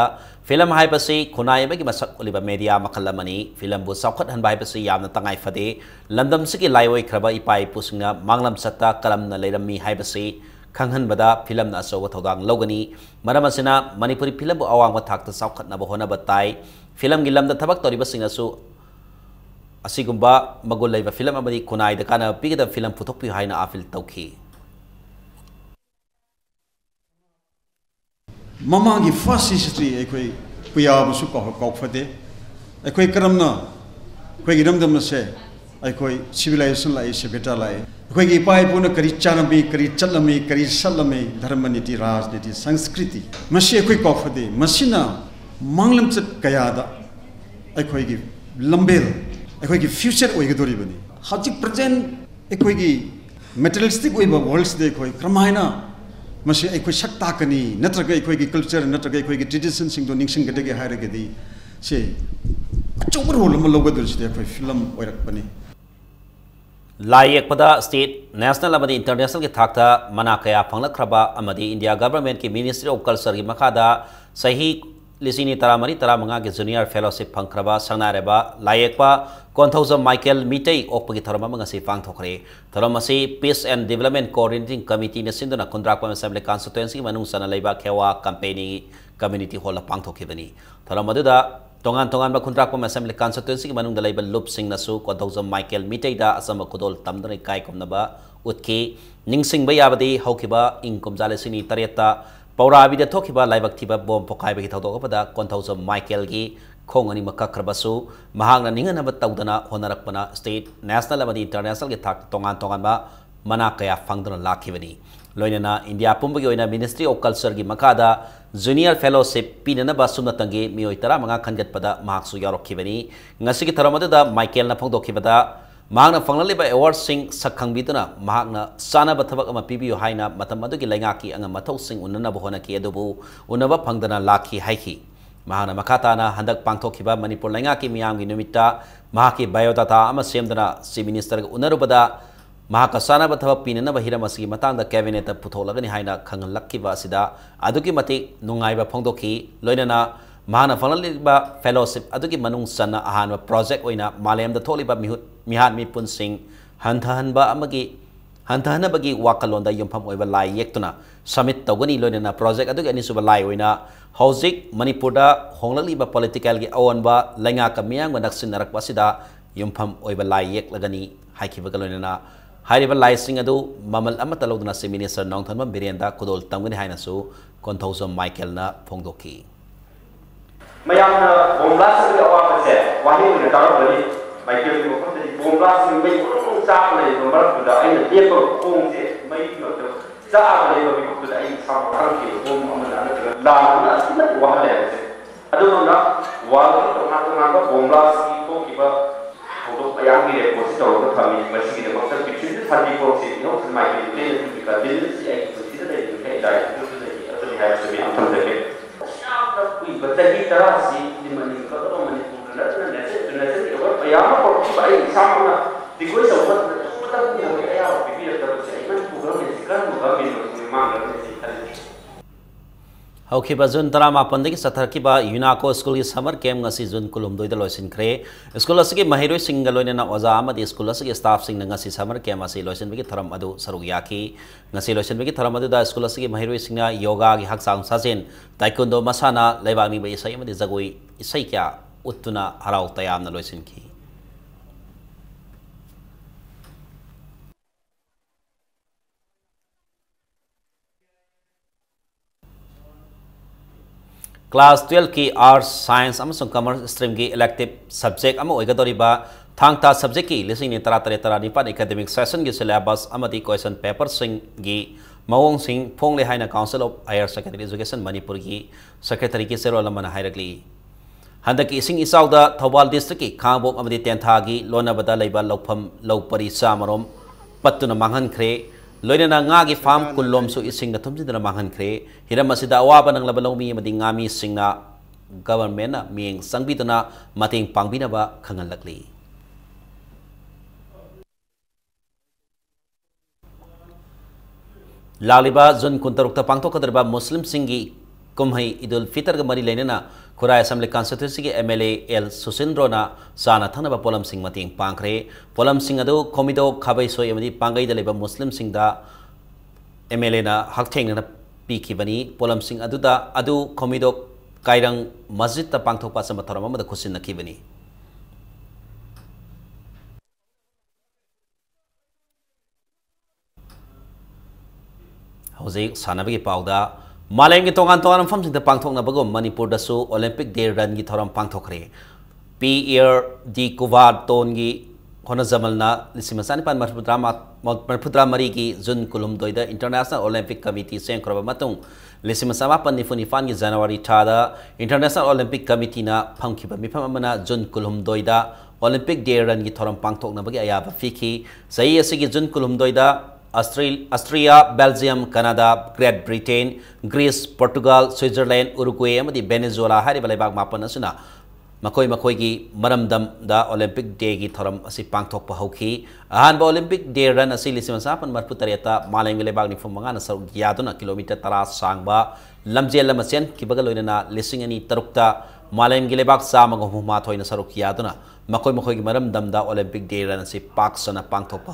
फिल्म है खुनाइम की मसक मेडिया मखल फिल्म चौखहन है याम तंगाइफदे लमदम से लाइब इपा इपूसी मांगलम सत्ता कलम लेरमी है फिल्म अचौब थौदांग लगनी मरम मणिपुरी फिल्म अवांग थाक चौखनब होनब फिल्म की लम थबक तौरीबू फिल्म खुनाई कानब पीगद फिल्म पुथोपी है अपील तौकी ꯃꯃꯥꯡꯒꯤ ꯐꯥꯔꯁ ꯍꯤꯁꯇ꯭ꯔꯤ ꯑꯩꯈꯣꯏ ꯄꯨꯌꯥꯕꯁꯨ ꯀꯥꯎꯐꯗꯦ ꯑꯩꯈꯣꯏ ꯀꯔꯝꯅ ꯑꯩꯈꯣꯏꯒꯤ ꯏꯔꯝꯗꯝ ꯑꯁꯦ ꯑꯩꯈꯣꯏ ꯁꯤꯚꯤꯂꯥꯏꯖꯦꯁꯟ ꯂꯥꯛꯏ ꯁꯤꯚꯦꯇꯥ ꯂꯥꯛꯏ ꯑꯩꯈꯣꯏꯒꯤ ꯏꯄꯥ ꯏꯄꯨꯅ ꯀꯔꯤ ꯆꯥꯅꯕꯤ ꯀꯔꯤ ꯆꯠꯂꯝꯃꯤ ꯀꯔꯤ ꯁꯠꯂꯝꯃꯤ ꯙꯔꯃ ꯅꯤꯇꯤ ꯔꯥꯖꯅꯤꯇꯤ ꯁꯪꯁꯀ꯭ꯔꯤꯇꯤ ꯃꯁꯤ ꯑꯩꯈꯣꯏ ꯀꯥꯎꯐꯗꯦ ꯃꯁꯤꯅ ꯃꯥꯡꯂꯝꯆꯠ ꯀꯌꯥꯗ ꯑꯩꯈꯣꯏꯒꯤ ꯂꯝꯕꯦꯜ ꯑꯩꯈꯣꯏꯒꯤ ꯐ꯭ꯌꯨꯆꯔ ꯑꯣꯏꯒꯗꯣꯔꯤꯕꯅꯤ ꯍꯧꯖꯤꯛ ꯄ꯭ꯔꯖꯦꯟ ꯑꯩꯈꯣꯏꯒꯤ ꯃꯦꯇꯔꯤꯌꯦꯂꯤꯁꯇꯤꯛ ꯑꯣꯏꯕ ꯋꯥꯔꯜꯁꯤꯗ ꯑꯩꯈꯣꯏ ꯀꯔꯝ ꯍꯥꯏꯅ सकताकनी नत्रग अखोगी कल्चर नत्रग अखोगी ट्रेडिशन सिंह निशंगदे अचोब रोल लगे फिल्म ओरपने लाइप स्टेट नेशनल इंटरनेशनल की थाक मना क्या फंगल्ब इंडिया गवर्नमेंट की मिनिस्ट्री ऑफ कल्चर की मखाद सही लिसिनी तरामरी तरामंगा के जूनियर फेलोशिप फंखरबा संगनारेबा लायकबा कौनथौजम माइकल मिटई की थरम मंगसी पांथोखरे थरम असी peace and development coordinating committee ने सिंह कुंद्राकपम एसम्ली कांस्टिट्युएंसी की सना लेबा खेवा कंपेनी कम्युनिटी हॉल पांथोखिबनी थरम अदुदा तोान तोानब खुद्राकम असेंबली कांस्टिट्युएंसी मनुंग लेबा लुप सिंगनसु कौनथौजम माइकल मिटईदा असम खुदोल तमदने कायकमनबा उत्खी निंगसिंगबा याबदी हौखिबा इंग कुमजा पौराबीद लाइबक्ब बोम पोखाब की थोद कौनौज माइकल की खोंग अनी कखरबू निगनब तौदना होनरपना स्टेट नेशनल इंटरनेशनल की थाक तोान तोानब मना क्या फंगदन लाखीबनी लोनना इंडिया पुबी मिनिस्ट्री ऑफ कल्चर की मकाद जूनियर फेलोशिप पीनब सूनतंगी मई तरह खनगटपद यौरबनी माइकल फोंदोबद ꯃꯍꯥꯛꯅ ꯐꯪꯂꯛꯂꯤꯕ ꯑꯦꯋꯥꯔꯗꯁꯤꯡ ꯁꯛ ꯈꯪꯕꯤꯗꯨꯅ ꯃꯍꯥꯛꯅ ꯆꯥꯅꯕ ꯊꯕꯛ ꯑꯃ ꯄꯤꯕꯤꯌꯨ ꯍꯥꯏꯅ ꯃꯇꯝ ꯑꯗꯨꯒꯤ ꯂꯩꯉꯥꯛꯀꯤ ꯑꯉꯝ ꯃꯊꯧꯁꯤꯡ ꯎꯅꯅꯕ ꯍꯣꯠꯅꯈꯤ ꯑꯗꯨꯕꯨ ꯎꯅꯕ ꯐꯪꯗꯅ ꯂꯥꯛꯈꯤ ꯍꯥꯏꯈꯤ ꯃꯍꯥꯛꯅ ꯃꯈꯥ ꯇꯥꯅ ꯍꯟꯗꯛ ꯄꯥꯡꯊꯣꯛꯈꯤꯕ ꯃꯅꯤꯄꯨꯔ ꯂꯩꯉꯥꯛꯀꯤ ꯃꯤꯌꯥꯝꯒꯤ ꯅꯨꯃꯤꯠꯇ ꯃꯍꯥꯛꯀꯤ ꯕꯥꯌꯣꯗꯥꯇꯥ ꯑꯃ ꯁꯦꯝꯗꯨꯅ ꯆꯤꯐ ꯃꯤꯅꯤꯁꯇꯔꯒ ꯎꯅꯔꯨꯕꯗ ꯃꯍꯥꯛꯀ ꯆꯥꯅꯕ ꯊꯕꯛ ꯄꯤꯅꯅꯕ ꯍꯤꯔꯝ ꯑꯁꯤꯒꯤ ꯃꯇꯥꯡꯗ ꯀꯦꯕꯤꯅꯦꯠꯇ ꯄꯨꯊꯣꯛꯂꯒꯅꯤ ꯍꯥꯏꯅ ꯈꯪꯍꯜꯂꯛꯈꯤꯕ ꯑꯁꯤꯗ ꯑꯗꯨꯛꯀꯤ ꯃꯇꯤꯛ ꯅꯨꯡꯉꯥꯏꯕ ꯐꯣꯡꯗꯣꯛꯈꯤ ꯂꯣꯏꯅꯅ ꯃꯍꯥꯛꯅ ꯐꯪꯍꯜꯂꯤꯕ ꯐꯦꯂꯣꯁꯤꯞ ꯑꯗꯨꯒꯤ ꯃꯅꯨꯡ ꯆꯟꯅ ꯑꯍꯥꯟꯕ ꯄ꯭ꯔꯣꯖꯦꯛ ꯑꯣꯏꯅ ꯃꯥꯂꯦꯝꯗ ꯊꯣꯛꯂꯤꯕ ꯃꯤꯍꯨꯠ ꯃꯤꯍꯥꯠ ꯃꯤꯄꯨꯟꯁꯤꯡ ꯍꯟꯊꯍꯟꯕ ꯑꯃꯒꯤ ꯍꯟꯊꯍꯟꯅꯕꯒꯤ ꯋꯥꯈꯜꯂꯣꯟꯗ ꯌꯨꯝꯐꯝ ꯑꯣꯏꯕ ꯂꯥꯏ ꯌꯦꯛꯇꯨꯅ ꯁꯃꯤꯠ ꯇꯧꯒꯅꯤ ꯂꯣꯏꯅꯅ ꯄ꯭ꯔꯣꯖꯦꯛ ꯑꯗꯨꯒꯤ ꯑꯅꯤꯁꯨꯕ ꯂꯥꯏ ꯑꯣꯏꯅ ꯍꯧꯖꯤꯛ ꯃꯅꯤꯄꯨꯔꯗ ꯍꯣꯡꯂꯛꯂꯤꯕ ꯄꯣꯂꯤꯇꯤꯀꯦꯜꯒꯤ ꯑꯑꯣꯟꯕ ꯂꯩꯉꯥꯛꯀ ꯃꯤꯌꯥꯝꯒ ꯅꯛꯁꯤꯟꯅꯔꯛꯄ ꯑꯁꯤꯗ ꯌꯨꯝꯐꯝ ꯑꯣꯏꯕ ꯂꯥꯏ ꯌꯦꯛꯂꯒꯅꯤ ꯍꯥꯏꯈꯤꯕꯒ ꯂꯣꯏꯅꯅ ꯍꯥꯏꯔꯤꯕ ꯂꯥꯏꯁꯤꯡ ꯑꯗꯨ ꯃꯃꯜ ꯑꯃꯠꯇ ꯂꯧꯗꯨꯅ ꯁꯤ ꯃꯤꯅꯤꯁꯇꯔ ꯅꯣꯡꯊꯟꯕꯝ ꯕꯤꯔꯦꯟꯗ ꯈꯨꯗꯣꯜ ꯇꯝꯒꯅꯤ ꯍꯥꯏꯅꯁꯨ ꯀꯣꯟꯊꯧꯖꯝ ꯃꯥꯏꯀꯦꯜꯅ ꯐꯣꯡꯗꯣꯛꯈꯤ ꯃꯌꯥꯝꯅ ꯕꯣꯝꯕ꯭ꯂꯥꯁꯇꯒꯤ ꯑꯋꯥꯕꯁꯦ ꯋꯥꯍꯦꯡꯅ ꯇꯥꯔꯝꯒꯅꯤ ꯃꯥꯏꯀꯩꯒꯤ ꯃꯐꯝꯗꯗꯤ ꯕꯣꯝꯕ꯭ꯂꯥꯁꯇꯒꯤ ꯃꯩ ꯄꯨꯡ ꯆꯥꯛꯄ ꯂꯩꯕ ꯃꯔꯛꯇꯨꯗ ꯑꯩꯅ ꯂꯦꯞꯄ ꯈꯣꯡꯁꯦ ꯃꯩ ꯃꯔꯛꯇ ꯆꯥꯛꯑꯒ ꯂꯩꯕ ꯃꯤꯀꯨꯞꯇꯨꯗ ꯑꯩ ꯏꯁꯥꯃꯛ ꯈꯪꯈꯤꯕ ꯕꯣꯝ ꯑꯃꯗ ꯅꯠꯇ꯭ꯔꯒ ꯂꯥꯟꯗꯨꯅ ꯑꯁꯨꯛꯀꯤ ꯃꯇꯤꯛ ꯋꯥꯍꯜꯂꯦ ꯍꯥꯏꯕꯁꯦ ꯑꯗꯨꯗꯨꯅ ꯋꯥꯔꯜꯒꯤ ꯇꯣꯉꯥꯟ ꯇꯣꯉꯥꯟꯕ ꯕꯣꯝꯕ꯭ꯂꯥꯁꯀꯤ ꯊꯣꯛꯈꯤꯕ ꯊꯧꯗꯣꯛ ꯃꯌꯥꯝꯒꯤ ꯔꯦꯀꯣꯔꯠꯁꯤ ꯇꯧꯔꯒ ꯊꯝꯃꯤ ꯃꯁꯤꯒꯤꯗꯃꯛꯇ ꯄ꯭ꯔꯤꯊꯤꯕꯤꯗ ꯊꯥꯔꯇꯤ ꯐꯣꯔꯁꯤ ꯏꯍꯧꯁꯤ ꯃꯥꯏꯀꯩ ꯂꯩꯅ ꯄꯤꯕꯤꯕ ꯕꯤꯜꯁꯤ ꯑꯩꯒꯤ ꯄꯨꯟꯁꯤꯗ ꯂꯩꯔꯤꯕ ꯏꯟꯗꯥꯏꯔꯦꯛꯇꯨꯗ ꯂꯩꯔꯤ ꯑꯗꯨꯅꯤ ꯍꯥꯏꯕꯁꯤ ꯃꯌꯥꯝ ꯊꯝꯖꯒꯦ qui بالتالي ترازي لمن يقدر ومن يقدر لازم يقدر يعرف القطب أي سامعنا دي كويسة وخد خد منها ويا رب بيها ترازي أيمن كان مغامرة जुन तरा मापन सथरकीबा यूनाको स्कूल की समर कैम जुन कुलुमदोद लोसनख्रे स्कूल महरों लोन ओजा स्कूल स्टाफ समर कैम लोसन की थरम सरुक याकी लोसन की थरम स्कूल महरों योगा की हकचांग साजें ताइकुंदो मसाना लेबानी इस जगोई इसई क्या उत्तुना हराव तयाम की क्लास ट्वेल्व की आर्ट्स साइंस और कमर्स स्ट्रीम की इलेक्टिव सब्जेक्ट होगदरीब थांग सब्जेक्ट की लिंग तरह तरह तरह निपान एकेडमिक सेशन की सिलेबस क्वेश्चन पेपर की मवों फोले है council of higher secondary education Manipur की सेक्रेटरी की सेरोल हाइरली हंदक इसिंग इचाउद थौबाल डिस्ट्रिक्ट की खाबोब तेंथा की लोनबद लेब लौफम लौ परी चामरोम ꯂꯣꯏꯅꯅ ꯉꯥꯒꯤ ꯐꯥꯔꯝ ꯀꯨꯜꯂꯣꯝꯁꯨ ꯏꯁꯤꯡꯅ ꯊꯨꯝꯖꯤꯟꯗꯨꯅ ꯃꯥꯡꯍꯟꯈ꯭ꯦ ꯍꯤꯔꯝ ꯑꯁꯤꯗ ꯑꯋꯥꯕ ꯅꯪꯂꯕ ꯂꯧꯃꯤ ꯑꯃꯗꯤ ꯉꯥꯃꯤꯁꯤꯡꯅ ꯒꯚꯔꯟꯃꯦꯟꯅ ꯃꯤꯠꯌꯦꯡ ꯆꯪꯕꯤꯗꯨꯅ ꯃꯇꯦꯡ ꯄꯥꯡꯕꯤꯅꯕ ꯈꯪꯍꯜꯂꯛꯂꯤ ꯂꯥꯛꯂꯤꯕ ꯖꯨꯟ ꯀꯨꯟꯇꯔꯨꯛꯇ ꯄꯥꯡꯊꯣꯛꯀꯗꯧꯔꯤꯕ ꯃꯨꯁꯂꯤꯝꯁꯤꯡꯒꯤ ꯀꯨꯝꯍꯩ ꯏꯗꯨꯜ ꯐꯤꯇꯔꯒ ꯃꯔꯤ ꯂꯩꯅꯅ ꯈꯨꯔꯥꯏ ꯑꯦꯁꯦꯝꯕ꯭ꯂꯤ ꯀꯟꯁꯇꯤꯇ꯭ꯌꯨꯟꯁꯤꯒꯤ ꯑꯦꯝ ꯑꯦꯜ ꯑꯦ ꯑꯦꯜ ꯁꯨꯁꯤꯟꯗ꯭ꯔꯣꯅ ꯆꯥꯅ ꯊꯛꯅꯕ ꯄꯣꯠꯂꯝꯁꯤꯡ ꯃꯇꯦꯡ ꯄꯥꯡꯈ꯭ꯔꯦ ꯄꯣꯠꯂꯝꯁꯤꯡ ꯑꯗꯨ ꯈꯣꯃꯤꯗꯣ ꯈꯥꯕꯩꯁꯣꯏ ꯑꯃꯗꯤ ꯄꯥꯡꯒꯩꯗ ꯂꯩꯕ ꯃꯨꯁꯂꯤꯝꯁꯤꯡꯗ ꯑꯦꯝ ꯑꯦꯜ ꯑꯦꯅ ꯍꯛꯊꯦꯡꯅꯅ ꯄꯤꯈꯤꯕꯅꯤ ꯄꯣꯠꯂꯝꯁꯤꯡ ꯑꯗꯨꯗ ꯑꯗꯨ ꯈꯣꯃꯤꯗꯣ ꯀꯥꯏꯔꯪ ꯃꯁꯖꯤꯗꯇ ꯄꯥꯡꯊꯣꯛꯄ ꯑꯆꯝꯕ ꯊꯧꯔꯝ ꯑꯃꯗ ꯈꯨꯠꯁꯤꯟꯅꯈꯤꯕꯅꯤ ꯍꯧꯖꯤꯛ ꯁꯥꯟꯅꯕꯒꯤ ꯄꯥꯎꯗ मालय की तोान तोान फमसी पाथोनबू मनपुरदू ओलंपिक दे रन की थोर पाथोरे पी इर दि कुवाद तोन की होनाजमलना लिशी मचापन मरफुद्रा मरी की जून कुलूमद इंटरनेशनल ओलंपिक कमीटी सेंखी मचापन निफू निपान की जनवरी था इंटरनेशनल ओलंपिक कमीटी फमकी मीफम जून कुलूमद ओलंपिक दे रन की थोर पाथोनबी अयाब फी चाह कुलूमद Austria Belgium Canada Great Britain Greece Portugal Switzerland Uruguay Venezuela लेबा मापन मकोई मकोई की मरमदा ओलंपिक डे की थोरम पाथोप अहम ओलंपिक डे रन लिशन चापन मरपु तरह मालंग लेबा निफू मंगा सौ यादों किलोमीटर तरह सांब लमजेल सेंग लोन लिंग तरुक्त मालंग लेबा चाम हूमाथ सरुक यादों मकोई मकोई की मरमदा ओलंपिक डे रन पाक्सन पाथोप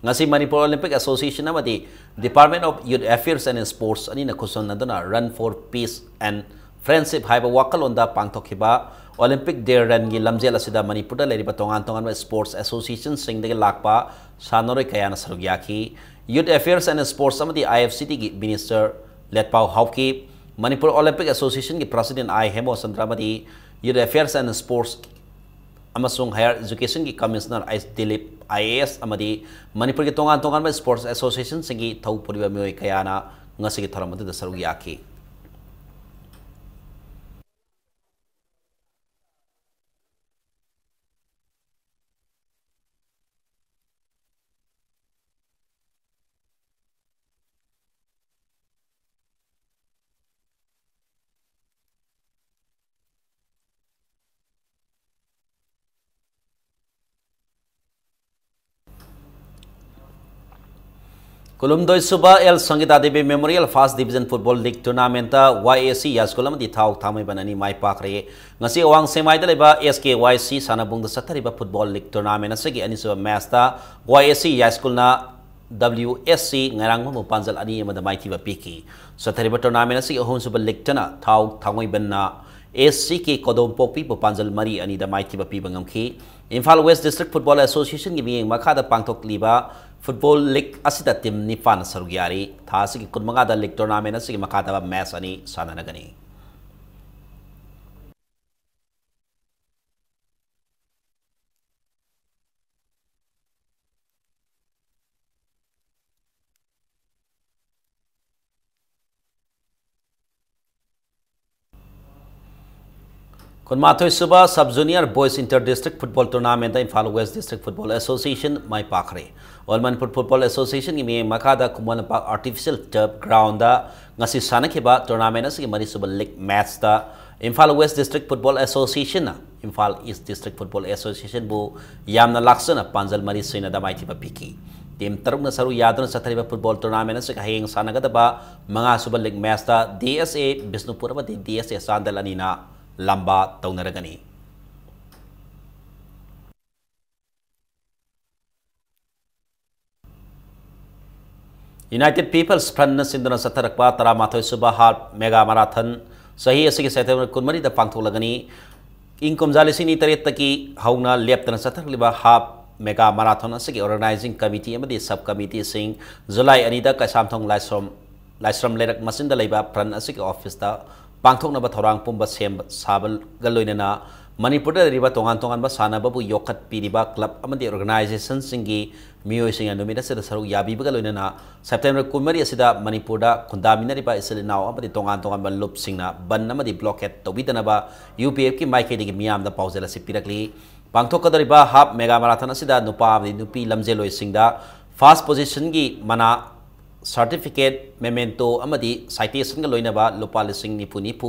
ngasi Manipur Olympic Association amadi Department of Youth Affairs and Sports ani na kusonadana Run for Peace and Friendship haiba wakalonda pangthokhiba Olympic Day Run gi lamjel asida Manipur da leriba tongan tongan ba sports association sing de lakpa sanore kayana sarugyaki Youth Affairs and Sports amadi IFCT gi minister Letpau Hauki Manipur Olympic Association ki president I Hemo Sandramadi Youth Affairs and Sports higher education की commissioner I Dilip I S Manipur की तोान तोान sports association की थौपुर मोय कयाना सरुक कुलुमदोय सुबह L Sangeeta Devi memorial first division football league tournament Y S C यास्कुल थाव थामबनी माइ पाखरे अवांग सेमाइद एस के वाई सी सानबुंग सत्थरी फुटबॉल लीग टूर्नामेंट से अनीसुब मैच वाई एस सी यास्कुल W S C ngayang mo panjal ani ma da mai ti ba piki so thari ba tournament si ahon SC के कदम पोपी पांजल मरी अनी माइथीब पीब Imphal west district football association की मियें मखा ꯐꯨꯠꯕꯣꯜ ꯂꯤꯛ ꯑꯁꯤꯗ ꯇꯤꯝ ꯅꯤꯄꯥꯟꯅ ꯁꯔꯨꯛ ꯌꯥꯔꯤ ꯊꯥ ꯑꯁꯤꯒꯤ ꯀꯨꯟꯃꯉꯥꯗ ꯂꯤꯛ ꯇꯣꯔꯅꯥꯃꯦꯟ ꯑꯁꯤꯒꯤ ꯃꯈꯥ ꯇꯥꯕ ꯃꯦꯠꯆ ꯑꯅꯤ ꯁꯥꯟꯅꯔꯒꯅꯤ कुमाथोसुब sub junior boys inter district football tournament Imphal west district football association माई पाखरे ऑल मनपुर फुटबॉल एसोसिएशन की मे मखाद कुमन पाक आर्टिफिशियल टर्फ ग्राउंड सानखा टूर्नामेंट की मरीसुब league match Imphal west district football association Imphal east district football association बुना लाक्सन पांजल मरी सून पी की टीम तरुक सरु याद चतरीब फुटबॉल टूर्नामेंट हयेंग सानगदब मंगा सुब league match D S A Bishnupur D S A Chandel अना लंबा तौनरगनी यूनाइटेड पीपल्स फ्रंट सिंधन सत्थरप तरामाथय सूब हाफ मेगा मराथन सही सेप्टेंबर कुनमरी पाथोलगनी इं कमजा लिंग तरह की हौना लेपन सत्थरब half mega marathon organising committee sub committee जुलाई अनीद कैसामथों लाइसम लाइसम लेरक मसिन फ्रंट ऑफिस पांथोनब थौरां पुंब सेम साबगा लोइनना मणिपुर लेरिब तोगान तोगानब क्लब अमदि ऑर्गेनाइजेशन सिंगी मियोइसिंग नुमित असिद सरुक याबीबगा लोइनना सेप्टेम्बर कुमरी असिद मणिपुर खुंदामिनरिब इसिल नाव अमदि तोगान तोगानब लुप सिंगना बन अमदि ब्लॉकेट तौबिदनब यूपीएफ की माइकेदिगी मियाम से पाउजेल असि पिरकली हाफ मेगा मैराथन असिद नुपी लमजेलोइसिंगदा फास्ट पोजिशन की मना ꯁꯥꯔꯇꯤꯐꯤꯀꯦꯠ ꯃꯦꯃꯦꯟꯇꯣ ꯑꯃꯗꯤ ꯁꯥꯏꯇꯦꯁꯟꯒ ꯂꯣꯏꯅꯕ ꯂꯨꯄꯥ ꯂꯤꯁꯤꯡ ꯅꯤꯐꯨ ꯅꯤꯐꯨ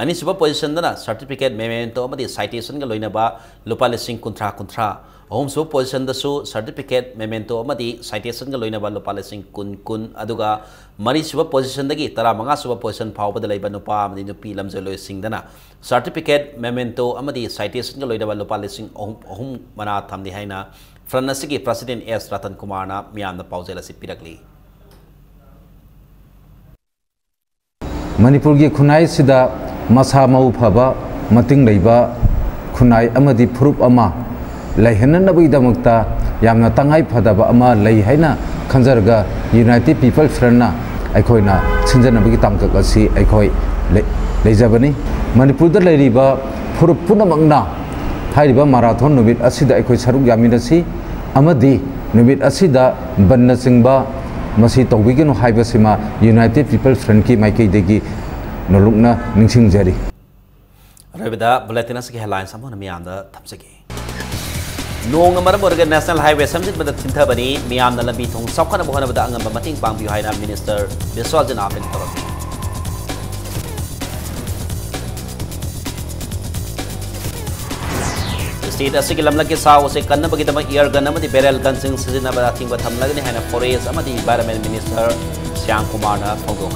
ꯑꯅꯤꯁꯨꯕ ꯄꯣꯖꯤꯁꯟꯗꯅ ꯁꯥꯔꯇꯤꯐꯤꯀꯦꯠ ꯃꯦꯃꯦꯟꯇꯣ ꯑꯃꯗꯤ ꯁꯥꯏꯇꯦꯁꯟꯒ ꯂꯣꯏꯅꯕ ꯂꯨꯄꯥ ꯂꯤꯁꯤꯡ ꯀꯨꯟꯊ꯭ꯔꯥ ꯀꯨꯟꯊ꯭ꯔꯥ ꯑꯍꯨꯝꯁꯨꯕ ꯄꯣꯖꯤꯁꯟꯗꯁꯨ ꯁꯥꯔꯇꯤꯐꯤꯀꯦꯠ ꯃꯦꯃꯦꯟꯇꯣ ꯑꯃꯗꯤ ꯁꯥꯏꯇꯦꯁꯟꯒ ꯂꯣꯏꯅꯕ ꯂꯨꯄꯥ ꯂꯤꯁꯤꯡ ꯀꯨꯟ ꯀꯨꯟ ꯑꯗꯨꯒ ꯃꯔꯤꯁꯨꯕ ꯄꯣꯖꯤꯁꯟꯗꯒꯤ ꯇꯔꯥꯃꯉꯥꯁꯨꯕ ꯄꯣꯖꯤꯁꯟ ꯐꯥꯎꯕꯗ ꯂꯩꯕ ꯅꯨꯄꯥ ꯑꯃꯗꯤ ꯅꯨꯄꯤ ꯂꯝꯖꯂꯣꯏꯁꯤꯡꯗꯅ ꯁꯥꯔꯇꯤꯐꯤꯀꯦꯠ ꯃꯦꯃꯦꯟꯇꯣ ꯑꯃꯗꯤ ꯁꯥꯏꯇꯦꯁꯟꯒ ꯂꯣꯏꯅꯕ ꯂꯨꯄꯥ ꯂꯤꯁꯤꯡ ꯑꯍꯨꯝ ꯑꯍꯨꯝ ꯃꯅꯥ ꯊꯝꯂꯤ ꯍꯥꯏꯅ ꯐ꯭ꯔꯟ ꯑꯁꯤꯒꯤ ꯄ꯭ꯔꯁꯤꯗꯦꯟ ꯑꯦꯁ ꯔꯇꯟ ꯀꯨꯃꯥꯔꯅ ꯃꯤꯌꯥꯝꯅ ꯄꯥꯎꯖꯦꯜ ꯑꯁꯤ ꯄꯤꯔꯛꯂꯤ खुनाई मपुर खाइस मस मुफ मिले खुनाइम फाइनता तय फाले होइन खर युनाइटेड पिपल फ्रा अनजन त अब लजब्ने मपुर फ्र पून मााथन अरू आट बिब ꯃꯁꯤ ꯇꯧꯕꯤꯒꯅꯨ ꯍꯥꯏꯕꯁꯤꯃ ꯌꯨꯅꯥꯏꯇꯦꯠ ꯄꯤꯄꯜ ꯐ꯭ꯔꯟꯠꯀꯤ ꯃꯥꯏꯀꯩꯗꯒꯤ ꯅꯣꯂꯨꯛꯅ ꯅꯤꯡꯁꯤꯡꯖꯔꯤ ꯑꯔꯣꯏꯕꯗ ꯕꯨꯂꯦꯇꯤꯟ ꯑꯁꯤꯒꯤ ꯍꯦꯗꯂꯥꯏꯟꯁ ꯑꯃꯅ ꯃꯤꯌꯥꯝꯗ ꯊꯝꯖꯒꯦ ꯅꯣꯡꯅ ꯃꯔꯝ ꯑꯣꯏꯔꯒ ꯅꯦꯁꯅꯦꯜ ꯍꯥꯏꯋꯦ ꯁꯦꯝꯖꯤꯟꯕꯗ ꯊꯤꯟꯊꯕꯅꯤ ꯃꯤꯌꯥꯝꯅ ꯂꯝꯕꯤ ꯊꯣꯡ ꯆꯥꯎꯈꯠꯅꯕ ꯍꯣꯠꯅꯕꯗ ꯑꯉꯝꯕ ꯃꯇꯦꯡ ꯄꯥꯡꯕꯤꯌꯨ ꯍꯥꯏꯅ ꯃꯤꯅꯤꯁꯇꯔ ꯕꯤꯁ꯭ꯋꯥꯖꯤꯠ ꯅꯥꯕꯤꯟ ꯇꯧꯔꯝꯃꯤ स्टेट की लम की सा कन्बगीद इयर गन बेरल गन सिंह थमलगने forest environment minister Shyam Kumar फोदों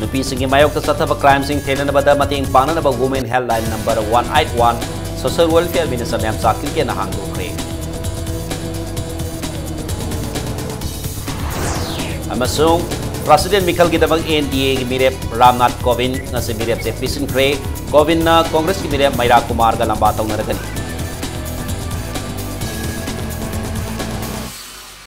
नुपी मायोग चब क्राइम थेन पाब women helpline number one eight one social welfare minister ma'am चाकिलके हांगे president mikhal ki dabang nda ki mire ramnath kovind na se mire se pisin kre kovind na congress ki mire maira kumar ga lamba taung na ragani